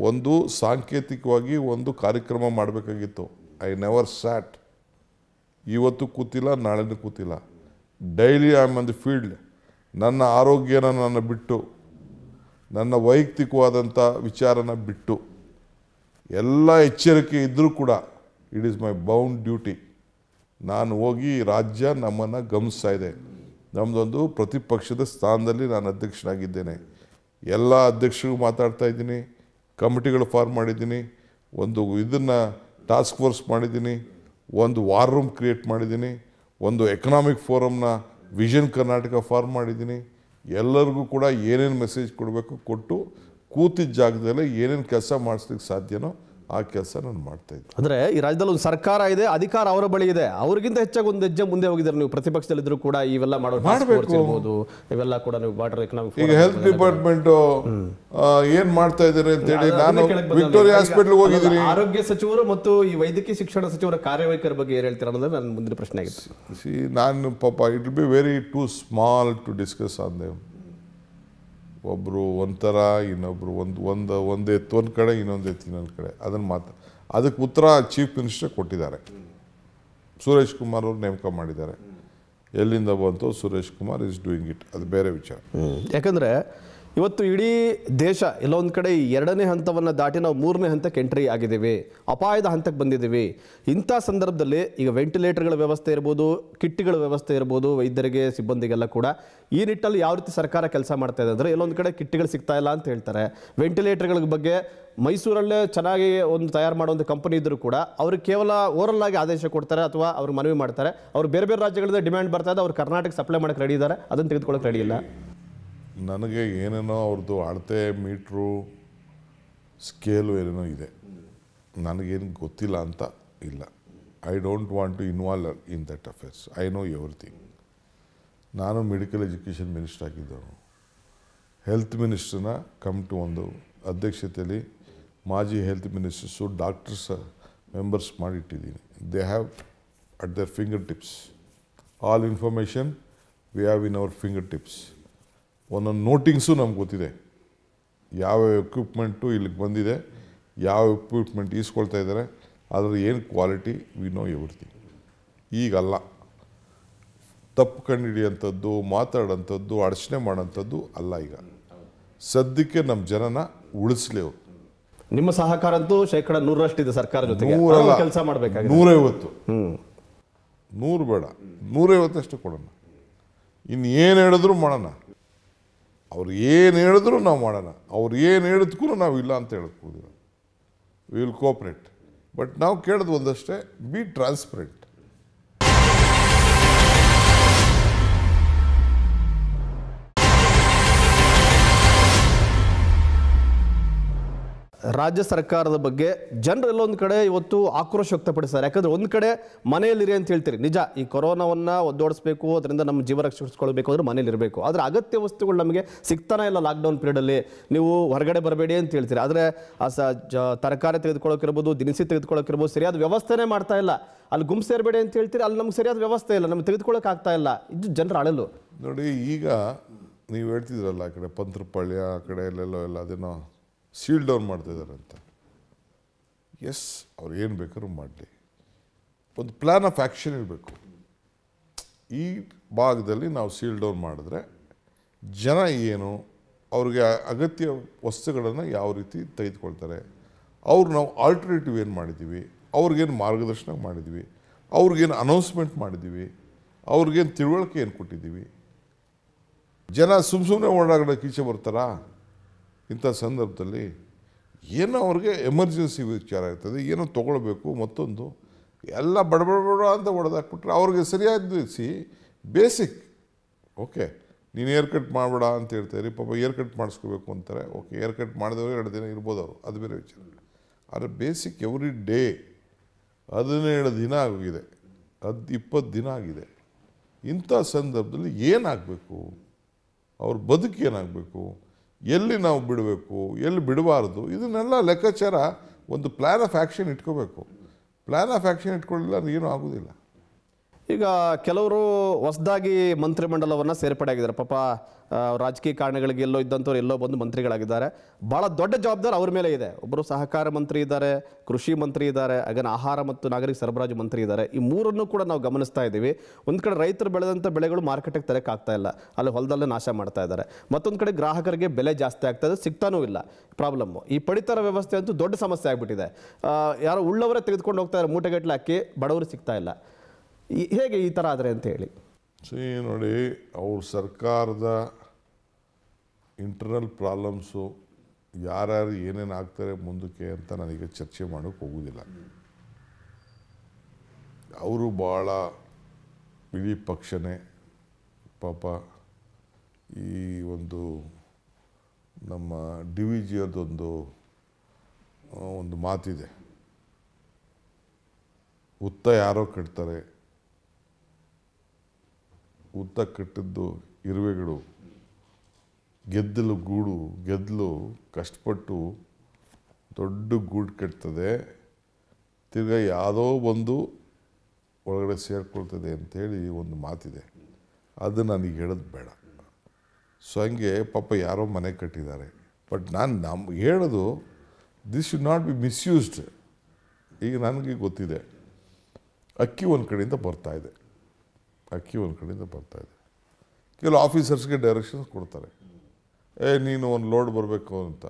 ಒಂದು ಸಾಂಕೇತಿಕವಾಗಿ ಒಂದು ಕಾರ್ಯಕ್ರಮ ಮಾಡಬೇಕಾಗಿತ್ತು ಐ ನೆವರ್ ಸ್ಯಾಟ್ ಇವತ್ತು ಕೂತಿಲ್ಲ ನಾಳೆನೂ ಕೂತಿಲ್ಲ daily I am on the field ನನ್ನ ಆರೋಗ್ಯನ ನನ್ನ ಬಿಟ್ಟು ನನ್ನ ವೈಯಕ್ತಿಕವಾದಂಥ ವಿಚಾರನ ಬಿಟ್ಟು ಎಲ್ಲ ಎಚ್ಚರಿಕೆ ಇದ್ದರೂ ಕೂಡ it is my bound duty ನಾನು ಹೋಗಿ ರಾಜ್ಯ ನಮ್ಮನ್ನು ಗಮನಿಸ್ತಾ ಇದೆ ನಮ್ಮದೊಂದು ಪ್ರತಿಪಕ್ಷದ ಸ್ಥಾನದಲ್ಲಿ ನಾನು ಅಧ್ಯಕ್ಷನಾಗಿದ್ದೇನೆ ಎಲ್ಲ ಅಧ್ಯಕ್ಷರಿಗೂ ಮಾತಾಡ್ತಾ ಇದ್ದೀನಿ ಕಮಿಟಿಗಳು ಫಾರ್ಮ್ ಮಾಡಿದ್ದೀನಿ ಒಂದು ಇದನ್ನು ಟಾಸ್ಕ್ ಫೋರ್ಸ್ ಮಾಡಿದ್ದೀನಿ ಒಂದು ವಾರ್ ರೂಮ್ ಕ್ರಿಯೇಟ್ ಮಾಡಿದ್ದೀನಿ ಒಂದು ಎಕನಾಮಿಕ್ ಫೋರಮ್ನ ವಿಷನ್ ಕರ್ನಾಟಕ ಫಾರ್ಮ್ ಮಾಡಿದ್ದೀನಿ ಎಲ್ಲರಿಗೂ ಕೂಡ ಏನೇನು ಮೆಸೇಜ್ ಕೊಡಬೇಕು ಕೊಟ್ಟು ಕೂತಿದ್ದ ಜಾಗದಲ್ಲೇ ಏನೇನು ಕೆಲಸ ಮಾಡಿಸ್ಲಿಕ್ಕೆ ಸಾಧ್ಯನೋ ಆ ಕೆಲಸ ನಾನು ಮಾಡ್ತಾ ಇದ್ದೆ ಅಂದರೆ ಈ ರಾಜ್ಯದಲ್ಲಿ ಒಂದು ಸರ್ಕಾರ ಇದೆ ಅಧಿಕಾರ ಅವರ ಬಳಿ ಇದೆ ಅವ್ರಿಗಿಂತ ಹೆಚ್ಚಾಗಿ ಒಂದು ಹೆಜ್ಜೆ ಮುಂದೆ ಹೋಗಿದ್ದಾರೆ ನೀವು ಪ್ರತಿಪಕ್ಷದಲ್ಲಿದ್ದರೂ ಕೂಡ ಇವೆಲ್ಲ ಮಾಡೋದು ಮಾಡಬೇಕು ಇವೆಲ್ಲ ಕೂಡ ನೀವು ಬಾರ್ಡರ್ ಎಕನಾಮಿಕ್ ಈಗ ಹೆಲ್ತ್ ಡಿಪಾರ್ಟ್ಮೆಂಟು ಏನು ಮಾಡ್ತಾ ಇದ್ದಾರೆ ಅಂತೇಳಿ ನಾನು ವಿಕ್ಟೋರಿಯಾ ಹಾಸ್ಪಿಟ್ಲ್ಗೆ ಹೋಗಿದ್ದೀನಿ ಆರೋಗ್ಯ ಸಚಿವರು ಮತ್ತು ಈ ವೈದ್ಯಕೀಯ ಶಿಕ್ಷಣ ಸಚಿವರ ಕಾರ್ಯವೈಖರಿ ಬಗ್ಗೆ ಏನು ಹೇಳ್ತೀರಾ ಅನ್ನೋದು ನನ್ನ ಮುಂದಿನ ಪ್ರಶ್ನೆ ಆಗಿತ್ತು ಸಿ ನಾನು ಪಾಪ it be very to small to discuss on them ಒಬ್ಬರು ಒಂಥರ ಇನ್ನೊಬ್ಬರು ಒಂದು ಒಂದು ಒಂದು ಎತ್ತು ಒಂದು ಕಡೆ ಇನ್ನೊಂದು ಎತ್ತು ಇನ್ನೊಂದು ಕಡೆ ಅದನ್ನು ಮಾತ್ರ ಅದಕ್ಕೆ ಉತ್ತರ ಚೀಫ್ ಮಿನಿಸ್ಟರ್ ಕೊಟ್ಟಿದ್ದಾರೆ ಸುರೇಶ್ ಕುಮಾರ್ ಅವ್ರು ನೇಮಕ ಮಾಡಿದ್ದಾರೆ ಎಲ್ಲಿಂದ ಬಂತು Suresh Kumar is doing it ಅದು ಬೇರೆ ವಿಚಾರ ಯಾಕಂದರೆ ಇವತ್ತು ಇಡೀ ದೇಶ ಎಲ್ಲೊಂದು ಕಡೆ ಎರಡನೇ ಹಂತವನ್ನು ದಾಟಿ ನಾವು ಮೂರನೇ ಹಂತಕ್ಕೆ ಎಂಟ್ರಿ ಆಗಿದ್ದೀವಿ ಅಪಾಯದ ಹಂತಕ್ಕೆ ಬಂದಿದ್ದೀವಿ ಇಂಥ ಸಂದರ್ಭದಲ್ಲಿ ಈಗ ವೆಂಟಿಲೇಟರ್ಗಳ ವ್ಯವಸ್ಥೆ ಇರ್ಬೋದು ಕಿಟ್ಗಳ ವ್ಯವಸ್ಥೆ ಇರ್ಬೋದು ವೈದ್ಯರಿಗೆ ಸಿಬ್ಬಂದಿಗೆಲ್ಲ ಕೂಡ ಈ ನಿಟ್ಟಲ್ಲಿ ಯಾವ ರೀತಿ ಸರ್ಕಾರ ಕೆಲಸ ಮಾಡ್ತಾ ಇದೆ ಅಂದರೆ ಎಲ್ಲೊಂದು ಕಡೆ ಕಿಟ್ಗಳು ಸಿಗ್ತಾ ಇಲ್ಲ ಅಂತ ಹೇಳ್ತಾರೆ ವೆಂಟಿಲೇಟರ್ಗಳ ಬಗ್ಗೆ ಮೈಸೂರಲ್ಲೇ ಚೆನ್ನಾಗಿ ಒಂದು ತಯಾರು ಒಂದು ಕಂಪನಿ ಇದ್ದರೂ ಕೂಡ ಅವರು ಕೇವಲ ಓವರಲ್ ಆಗಿ ಆದೇಶ ಕೊಡ್ತಾರೆ ಅಥವಾ ಅವರು ಮನವಿ ಮಾಡ್ತಾರೆ ಅವ್ರು ಬೇರೆ ಬೇರೆ ರಾಜ್ಯಗಳಿಂದ ಡಿಮ್ಯಾಂಡ್ ಬರ್ತಾ ಇದೆ ಅವ್ರು ಕರ್ನಾಟಕ ಸಪ್ಲೈ ಮಾಡೋಕ್ಕೆ ರೆಡಿ ಇದ್ದಾರೆ ಅದನ್ನು ತೆಗೆದುಕೊಳ್ಳೋಕೆ ರೆಡಿ ಇಲ್ಲ ನನಗೆ ಏನೇನೋ ಅವ್ರದ್ದು ಅಳತೆ ಮೀಟ್ರು ಸ್ಕೇಲು ಏನೇನೋ ಇದೆ ನನಗೇನು ಗೊತ್ತಿಲ್ಲ ಅಂತ ಇಲ್ಲ I don't want to involve in that affairs I know everything ನಾನು ಮೆಡಿಕಲ್ ಎಜುಕೇಷನ್ ಮಿನಿಸ್ಟರ್ ಆಗಿದ್ದವನು ಹೆಲ್ತ್ ಕಮ್ ಟು ಒಂದು ಅಧ್ಯಕ್ಷತೆಯಲ್ಲಿ ಮಾಜಿ ಹೆಲ್ತ್ ಮಿನಿಸ್ಟರ್ಸು ಡಾಕ್ಟರ್ಸ್ ಮೆಂಬರ್ಸ್ ಮಾಡಿಟ್ಟಿದ್ದೀನಿ they have at their finger tips all information we have in our finger tips ಒಂದೊಂದು notings ನಮ್ಗೆ ಗೊತ್ತಿದೆ ಯಾವ ಎಕ್ವಿಪ್ಮೆಂಟು ಇಲ್ಲಿಗೆ ಬಂದಿದೆ ಯಾವ ಎಕ್ವಿಪ್ಮೆಂಟ್ ಈಸ್ಕೊಳ್ತಾ ಇದ್ದಾರೆ ಅದರ ಏನು ಕ್ವಾಲಿಟಿ ವಿ ನೋ ಎವ್ರಿಥಿಂಗ್ ಈಗಲ್ಲ ತಪ್ಪು ಕಂಡುಹಿಡಿಯೋಂಥದ್ದು ಮಾತಾಡೋಂಥದ್ದು ಅಡಚಣೆ ಮಾಡೋಂಥದ್ದು ಅಲ್ಲ ಈಗ ಸದ್ಯಕ್ಕೆ ನಮ್ಮ ಜನನ ಉಳಿಸ್ಲಿ ಅವರು ನಿಮ್ಮ ಸಹಕಾರ ಅಂತೂ ಶೇಕಡ ನೂರಷ್ಟಿದೆ ಸರ್ಕಾರ ಜೊತೆಗೆ ಕೆಲಸ ಮಾಡಬೇಕಾಗಿದೆ ನೂರೈವತ್ತು ನೂರು ಬೇಡ ನೂರೈವತ್ತಷ್ಟು ಕೊಡೋಣ ಏನು ಹೇಳಿದ್ರು ಮಾಡೋಣ ಅವ್ರು ಏನು ಹೇಳಿದ್ರು ನಾವು ಮಾಡೋಣ ಅವ್ರು ಏನು ಹೇಳಿದ್ಕೂ ನಾವು ಇಲ್ಲ ಅಂತ ಹೇಳೋಕ್ಕೂದಿಲ್ಲ ವಿ ವಿಲ್ ಕೋಪ್ರೇಟ್ ಬಟ್ ನಾವು ಕೇಳೋದು ಒಂದಷ್ಟೇ ಬಿ ಟ್ರಾನ್ಸ್ಪರೆಂಟ್ ರಾಜ್ಯ ಸರ್ಕಾರದ ಬಗ್ಗೆ ಜನರೆಲ್ಲೊಂದು ಕಡೆ ಇವತ್ತು ಆಕ್ರೋಶ ವ್ಯಕ್ತಪಡಿಸ್ತಾರೆ ಯಾಕಂದರೆ ಒಂದು ಕಡೆ ಮನೆಯಲ್ಲಿರಿ ಅಂತ ಹೇಳ್ತೀರಿ ನಿಜ ಈ ಕೊರೋನಾವನ್ನು ಒದ್ದೋಡಿಸ್ಬೇಕು ಅದರಿಂದ ನಮ್ಮ ಜೀವ ರಕ್ಷಿಸ್ಕೊಳ್ಬೇಕು ಅಂದರೆ ಇರಬೇಕು ಆದರೆ ಅಗತ್ಯ ವಸ್ತುಗಳು ನಮಗೆ ಸಿಗ್ತಾನೆ ಇಲ್ಲ ಲಾಕ್ಡೌನ್ ಅಲ್ಲಿ ನೀವು ಹೊರಗಡೆ ಬರಬೇಡಿ ಅಂತ ಹೇಳ್ತೀರಿ ಆದರೆ ಆ ಸ ತರಕಾರಿ ತೆಗೆದುಕೊಳ್ಳೋಕ್ಕಿರ್ಬೋದು ದಿನಸಿ ತೆಗೆದುಕೊಳ್ಳೋಕ್ಕಿರ್ಬೋದು ಸರಿಯಾದ ವ್ಯವಸ್ಥೆನೇ ಮಾಡ್ತಾ ಇಲ್ಲ ಅಲ್ಲಿ ಗುಂಪು ಸೇರಬೇಡಿ ಅಂತ ಹೇಳ್ತೀರಿ ಅಲ್ಲಿ ನಮ್ಗೆ ಸರಿಯಾದ ವ್ಯವಸ್ಥೆ ಇಲ್ಲ ನಮ್ಗೆ ತೆಗೆದುಕೊಳ್ಳೋಕ್ಕಾಗ್ತಾ ಇಲ್ಲ ಇದು ಜನರ ಅಳಲು ನೋಡಿ ಈಗ ನೀವು ಹೇಳ್ತಿದ್ರಲ್ಲ ಆ ಕಡೆ ಪಂತ್ರಪಳ್ಳಿ ಆ ಕಡೆ ಎಲ್ಲೆಲ್ಲೋ ಎಲ್ಲ ಅದೇನೋ ಸೀಲ್ ಡೌನ್ ಅಂತ ಎಸ್ ಅವ್ರು ಏನು ಬೇಕಾದ್ರೂ ಮಾಡಲಿ ಒಂದು ಪ್ಲ್ಯಾನ್ ಆಫ್ ಆ್ಯಕ್ಷನ್ ಇರಬೇಕು ಈ ಭಾಗದಲ್ಲಿ ನಾವು ಸೀಲ್ ಡೌನ್ ಮಾಡಿದ್ರೆ ಜನ ಏನು ಅವ್ರಿಗೆ ಅಗತ್ಯ ವಸ್ತುಗಳನ್ನು ಯಾವ ರೀತಿ ತೆಗೆದುಕೊಳ್ತಾರೆ ಅವ್ರು ನಾವು ಆಲ್ಟರ್ನೇಟಿವ್ ಏನು ಮಾಡಿದ್ದೀವಿ ಅವ್ರಿಗೇನು ಮಾರ್ಗದರ್ಶನ ಮಾಡಿದ್ದೀವಿ ಅವ್ರಿಗೇನು ಅನೌನ್ಸ್ಮೆಂಟ್ ಮಾಡಿದ್ದೀವಿ ಅವ್ರಿಗೇನು ತಿಳುವಳಿಕೆ ಏನು ಕೊಟ್ಟಿದ್ದೀವಿ ಜನ ಸುಮ್ಮ ಸುಮ್ಮನೆ ಓಡಾಡೋಕೆ ಈಚೆ ಬರ್ತಾರಾ ಇಂಥ ಸಂದರ್ಭದಲ್ಲಿ ಏನೋ ಅವ್ರಿಗೆ ಎಮರ್ಜೆನ್ಸಿ ವಿಚಾರ ಆಗ್ತದೆ ಏನೋ ತೊಗೊಳ್ಬೇಕು ಮತ್ತೊಂದು ಎಲ್ಲ ಬಡಬಡ ಅಂತ ಹೊಡೆದಾಕ್ಬಿಟ್ರೆ ಅವ್ರಿಗೆ ಸಿ ಬೇಸಿಕ್ ಓಕೆ ನೀನು ಏರ್ ಕಟ್ ಮಾಡಬೇಡ ಅಂತ ಇರಿ ಪಾಪ ಏರ್ ಕಟ್ ಮಾಡಿಸ್ಕೋಬೇಕು ಅಂತಾರೆ ಓಕೆ ಏರ್ ಕಟ್ ಮಾಡಿದವರು ಎರಡು ದಿನ ಇರ್ಬೋದು ಅವರು ಅದು ಬೇರೆ ವಿಚಾರ ಆದರೆ ಬೇಸಿಕ್ ಎವ್ರಿ ಡೇ ಹದಿನೇಳು ದಿನ ಆಗೋಗಿದೆ ಹದ್ ಇಪ್ಪತ್ತು ದಿನ ಆಗಿದೆ ಇಂಥ ಸಂದರ್ಭದಲ್ಲಿ ಏನಾಗಬೇಕು ಅವ್ರ ಏನಾಗಬೇಕು ಎಲ್ಲಿ ನಾವು ಬಿಡಬೇಕು ಎಲ್ಲಿ ಬಿಡಬಾರ್ದು ಇದನ್ನೆಲ್ಲ ಲೆಕ್ಕಾಚಾರ ಒಂದು ಪ್ಲ್ಯಾನ್ ಆಫ್ ಆ್ಯಕ್ಷನ್ ಇಟ್ಕೋಬೇಕು ಪ್ಲ್ಯಾನ್ ಆಫ್ ಆ್ಯಕ್ಷನ್ ಇಟ್ಕೊಳ್ಳಿಲ್ಲ ಅಂದ್ರೆ ಏನೂ ಆಗೋದಿಲ್ಲ ಈಗ ಕೆಲವರು ಹೊಸದಾಗಿ ಮಂತ್ರಿಮಂಡಲವನ್ನು ಸೇರ್ಪಡೆ ಆಗಿದ್ದಾರೆ ಪಾಪ ರಾಜಕೀಯ ಕಾರಣಗಳಿಗೆ ಎಲ್ಲೋ ಇದ್ದಂಥವ್ರು ಎಲ್ಲೋ ಬಂದು ಮಂತ್ರಿಗಳಾಗಿದ್ದಾರೆ ಭಾಳ ದೊಡ್ಡ ಜವಾಬ್ದಾರಿ ಅವ್ರ ಮೇಲೆ ಇದೆ ಒಬ್ಬರು ಸಹಕಾರ ಮಂತ್ರಿ ಇದ್ದಾರೆ ಕೃಷಿ ಮಂತ್ರಿ ಇದ್ದಾರೆ ಹಾಗೆ ಆಹಾರ ಮತ್ತು ನಾಗರಿಕ ಸರಬರಾಜು ಮಂತ್ರಿ ಇದ್ದಾರೆ ಈ ಮೂರನ್ನು ಕೂಡ ನಾವು ಗಮನಿಸ್ತಾ ಇದ್ದೀವಿ ಒಂದು ಕಡೆ ರೈತರು ಬೆಳೆದಂಥ ಬೆಳೆಗಳು ಮಾರ್ಕೆಟಿಗೆ ಆಗ್ತಾ ಇಲ್ಲ ಅಲ್ಲಿ ಹೊಲದಲ್ಲೇ ನಾಶ ಮಾಡ್ತಾ ಇದ್ದಾರೆ ಮತ್ತೊಂದು ಕಡೆ ಗ್ರಾಹಕರಿಗೆ ಬೆಲೆ ಜಾಸ್ತಿ ಆಗ್ತಾ ಇದೆ ಇಲ್ಲ ಪ್ರಾಬ್ಲಮ್ಮು ಈ ಪಡಿತರ ವ್ಯವಸ್ಥೆ ಅಂತೂ ದೊಡ್ಡ ಸಮಸ್ಯೆ ಆಗಿಬಿಟ್ಟಿದೆ ಯಾರೋ ಉಳ್ಳವರೇ ತೆಗೆದುಕೊಂಡು ಹೋಗ್ತಾ ಇದ್ದಾರೆ ಮೂಟೆಗಟ್ಟಲೆ ಅಕ್ಕಿ ಬಡವರು ಸಿಗ್ತಾ ಇಲ್ಲ ಹೇಗೆ ಈ ಥರ ಆದರೆ ಅಂತ ಹೇಳಿ ಸಿ ನೋಡಿ ಅವ್ರ ಸರ್ಕಾರದ ಇಂಟರ್ನಲ್ ಪ್ರಾಬ್ಲಮ್ಸು ಯಾರ್ಯಾರು ಏನೇನು ಆಗ್ತಾರೆ ಮುಂದಕ್ಕೆ ಅಂತ ನನಗೆ ಚರ್ಚೆ ಮಾಡೋಕ್ಕೆ ಹೋಗೋದಿಲ್ಲ ಅವರು ಭಾಳ ಇಡೀ ಪಕ್ಷನೇ ಪಾಪ ಈ ಒಂದು ನಮ್ಮ ಡಿ ವಿ ಜಿಯದೊಂದು ಒಂದು ಮಾತಿದೆ ಹುತ್ತ ಯಾರೋ ಕಟ್ತಾರೆ ಉದ್ದ ಕಟ್ಟಿದ್ದು ಇರುವೆಗಳು ಗೆದ್ದಲು ಗೂಡು ಗೆದ್ದಲು ಕಷ್ಟಪಟ್ಟು ದೊಡ್ಡ ಗೂಡು ಕಟ್ತದೆ ತಿರ್ಗ ಯಾವುದೋ ಒಂದು ಒಳಗಡೆ ಸೇರಿಕೊಳ್ತದೆ ಅಂಥೇಳಿ ಒಂದು ಮಾತಿದೆ ಅದು ನನಗೆ ಹೇಳೋದು ಬೇಡ ಸೊ ಹಂಗೆ ಪಾಪ ಯಾರೋ ಮನೆ ಕಟ್ಟಿದ್ದಾರೆ ಬಟ್ ನಾನು ನಮ್ಮ ಹೇಳೋದು this should not be misused ಈಗ ನನಗೆ ಗೊತ್ತಿದೆ ಅಕ್ಕಿ ಒಂದು ಕಡೆಯಿಂದ ಬರ್ತಾಯಿದೆ ಅಕ್ಕಿ ಒಂದು ಕಡೆಯಿಂದ ಬರ್ತಾಯಿದೆ ಕೆಲವು ಆಫೀಸರ್ಸ್ಗೆ ಡೈರೆಕ್ಷನ್ಸ್ ಕೊಡ್ತಾರೆ ಏ ನೀನು ಒಂದು ಲೋಡ್ ಬರಬೇಕು ಅಂತ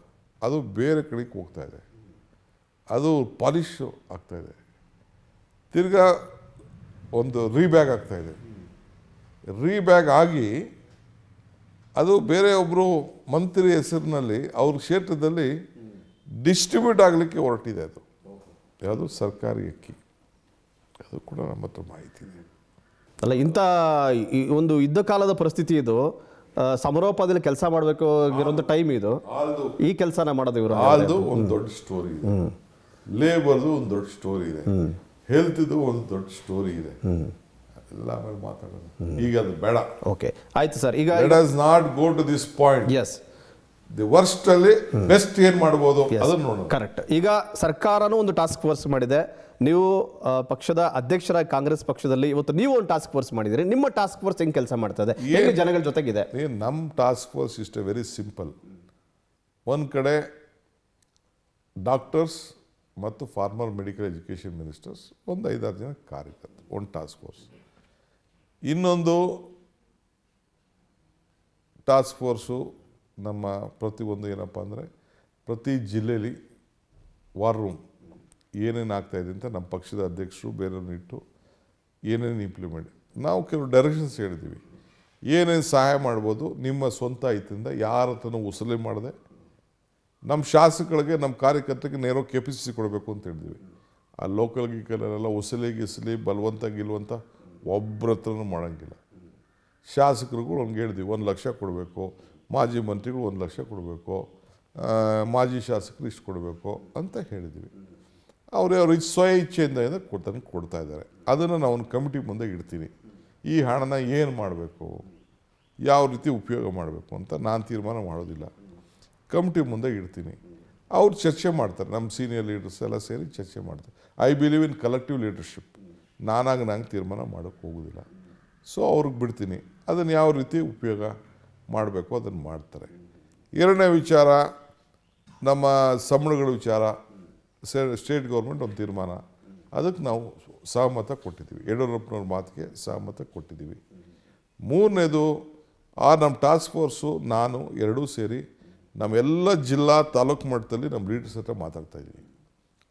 ಅದು ಬೇರೆ ಕಡೆಗೆ ಹೋಗ್ತಾ ಇದೆ ಅದು ಪಾಲಿಷ್ ಆಗ್ತಾಯಿದೆ ತಿರ್ಗಾ ಒಂದು ರೀಬ್ಯಾಗ್ ಆಗ್ತಾಯಿದೆ ರೀಬ್ಯಾಗ್ ಆಗಿ ಅದು ಬೇರೆ ಒಬ್ಬರು ಮಂತ್ರಿ ಹೆಸರಿನಲ್ಲಿ ಅವ್ರ ಕ್ಷೇತ್ರದಲ್ಲಿ ಡಿಸ್ಟ್ರಿಬ್ಯೂಟ್ ಆಗಲಿಕ್ಕೆ ಹೊರಟಿದೆ ಅದು ಯಾವುದು ಸರ್ಕಾರಿ ಅಕ್ಕಿ ಅದು ಕೂಡ ನಮ್ಮ ಹತ್ರ ಮಾಹಿತಿ ಇದೆ ಅಲ್ಲ ಇಂಥ ಒಂದು ಯುದ್ಧ ಕಾಲದ ಪರಿಸ್ಥಿತಿ ಇದು ಸಮರೋಪದಲ್ಲಿ ಕೆಲಸ ಮಾಡಬೇಕು ಒಂದು ಟೈಮ್ ಇದು ಈ ಕೆಲಸನ ಮಾಡೋದು ಇವರು ಆಲ್ದು ಒಂದು ದೊಡ್ಡ ಸ್ಟೋರಿ ಇದೆ ಲೇಬರ್ದು ಒಂದು ದೊಡ್ಡ ಸ್ಟೋರಿ ಇದೆ ಇದು ಒಂದು ದೊಡ್ಡ ಸ್ಟೋರಿ ಇದೆ ಎಲ್ಲ ಆಮೇಲೆ ಮಾತಾಡೋದು ಈಗ ಅದು ಬೇಡ ಓಕೆ ಆಯ್ತು ಸರ್ ಈಗ let us not go to this point as the worst ಅಲ್ಲಿ ಬೆಸ್ಟ್ ಏನು ಮಾಡ್ಬೋದು ಅದನ್ನ ನೋಡೋಣ ಕರೆಕ್ಟ್ ಈಗ ಸರ್ಕಾರನು ಒಂದು ಟಾಸ್ಕ್ ಫೋರ್ಸ್ ಮಾಡಿದೆ ನೀವು ಪಕ್ಷದ ಅಧ್ಯಕ್ಷರಾಗಿ ಕಾಂಗ್ರೆಸ್ ಪಕ್ಷದಲ್ಲಿ ಇವತ್ತು ನೀವು ಒಂದು ಟಾಸ್ಕ್ ಫೋರ್ಸ್ ಮಾಡಿದ್ರಿ ನಿಮ್ಮ ಟಾಸ್ಕ್ ಫೋರ್ಸ್ ಹೆಂಗೆ ಕೆಲಸ ಮಾಡ್ತದೆ ಜನಗಳ ಜೊತೆಗಿದೆ ನಮ್ಮ ಟಾಸ್ಕ್ ಫೋರ್ಸ್ ಇಷ್ಟ ವೆರಿ ಸಿಂಪಲ್ ಒಂದು ಕಡೆ ಡಾಕ್ಟರ್ಸ್ ಮತ್ತು ಫಾರ್ಮರ್ ಮೆಡಿಕಲ್ ಎಜುಕೇಶನ್ ಮಿನಿಸ್ಟರ್ಸ್ ಒಂದು ಐದಾರು ಜನ ಕಾರ್ಯಕರ್ತ ಒಂದು ಟಾಸ್ಕ್ ಫೋರ್ಸ್ ಇನ್ನೊಂದು ಟಾಸ್ಕ್ ಫೋರ್ಸು ನಮ್ಮ ಪ್ರತಿಯೊಂದು ಏನಪ್ಪ ಅಂದರೆ ಪ್ರತಿ ಜಿಲ್ಲೆಯಲ್ಲಿ ವಾರ್ ರೂಮ್ ಏನೇನು ಆಗ್ತಾಯಿದೆ ಅಂತ ನಮ್ಮ ಪಕ್ಷದ ಅಧ್ಯಕ್ಷರು ಬೇರೆಯವ್ರನ್ನಿಟ್ಟು ಇಟ್ಟು ಏನೇನು ಇಂಪ್ಲಿಮೆಂಟ್ ನಾವು ಕೆಲವು ಡೈರೆಕ್ಷನ್ಸ್ ಹೇಳಿದ್ದೀವಿ ಏನೇನು ಸಹಾಯ ಮಾಡ್ಬೋದು ನಿಮ್ಮ ಸ್ವಂತ ಹಿತದಿಂದ ಯಾರ ಹತ್ರನೂ ಉಸಲಿ ಮಾಡದೆ ನಮ್ಮ ಶಾಸಕಗಳಿಗೆ ನಮ್ಮ ಕಾರ್ಯಕರ್ತರಿಗೆ ನೇರೋ ಸಿ ಕೊಡಬೇಕು ಅಂತ ಹೇಳಿದ್ವಿ ಆ ಲೋಕಲ್ ಗೀಕಲ್ಲೆಲ್ಲ ಉಸಲಿ ಗಿಸಲಿ ಬಲವಂತ ಗಿಲ್ವಂತ ಒಬ್ಬರ ಹತ್ರನೂ ಮಾಡೋಂಗಿಲ್ಲ ಶಾಸಕರುಗಳು ಅವ್ನಿಗೆ ಹೇಳಿದ್ವಿ ಒಂದು ಲಕ್ಷ ಕೊಡಬೇಕು ಮಾಜಿ ಮಂತ್ರಿಗಳು ಒಂದು ಲಕ್ಷ ಕೊಡಬೇಕು ಮಾಜಿ ಶಾಸಕರು ಇಷ್ಟು ಕೊಡಬೇಕು ಅಂತ ಹೇಳಿದ್ವಿ ಅವರು ಅವ್ರಿಗೆ ಸ್ವಯ ಇಚ್ಛೆಯಿಂದ ಕೊಡ್ತಾನೆ ಕೊಡ್ತಾ ಇದ್ದಾರೆ ಅದನ್ನು ನಾವು ಒಂದು ಕಮಿಟಿ ಮುಂದೆ ಇಡ್ತೀನಿ ಈ ಹಣನ ಏನು ಮಾಡಬೇಕು ಯಾವ ರೀತಿ ಉಪಯೋಗ ಮಾಡಬೇಕು ಅಂತ ನಾನು ತೀರ್ಮಾನ ಮಾಡೋದಿಲ್ಲ ಕಮಿಟಿ ಮುಂದೆ ಇಡ್ತೀನಿ ಅವ್ರು ಚರ್ಚೆ ಮಾಡ್ತಾರೆ ನಮ್ಮ ಸೀನಿಯರ್ ಲೀಡರ್ಸ್ ಎಲ್ಲ ಸೇರಿ ಚರ್ಚೆ ಮಾಡ್ತಾರೆ I believe in collective leadership ನಾನಾಗಿ ನಂಗೆ ತೀರ್ಮಾನ ಮಾಡೋಕ್ಕೆ ಹೋಗೋದಿಲ್ಲ ಸೊ ಅವ್ರಿಗೆ ಬಿಡ್ತೀನಿ ಅದನ್ನು ಯಾವ ರೀತಿ ಉಪಯೋಗ ಮಾಡಬೇಕು ಅದನ್ನು ಮಾಡ್ತಾರೆ ಎರಡನೇ ವಿಚಾರ ನಮ್ಮ ಸಂಬಳಗಳ ವಿಚಾರ ಸ್ಟೇಟ್ ಗೌರ್ಮೆಂಟ್ ಒಂದು ತೀರ್ಮಾನ ಅದಕ್ಕೆ ನಾವು ಸಹಮತ ಕೊಟ್ಟಿದ್ದೀವಿ ಯಡಿಯೂರಪ್ಪನವ್ರ ಮಾತಿಗೆ ಸಹಮತ ಕೊಟ್ಟಿದ್ದೀವಿ ಮೂರನೇದು ಆ ನಮ್ಮ ಟಾಸ್ಕ್ ಫೋರ್ಸು ನಾನು ಎರಡೂ ಸೇರಿ ನಮ್ಮೆಲ್ಲ ಜಿಲ್ಲಾ ತಾಲೂಕು ಮಟ್ಟದಲ್ಲಿ ನಮ್ಮ ಲೀಡರ್ಸ್ ಹತ್ರ ಮಾತಾಡ್ತಾ ಇದ್ದೀವಿ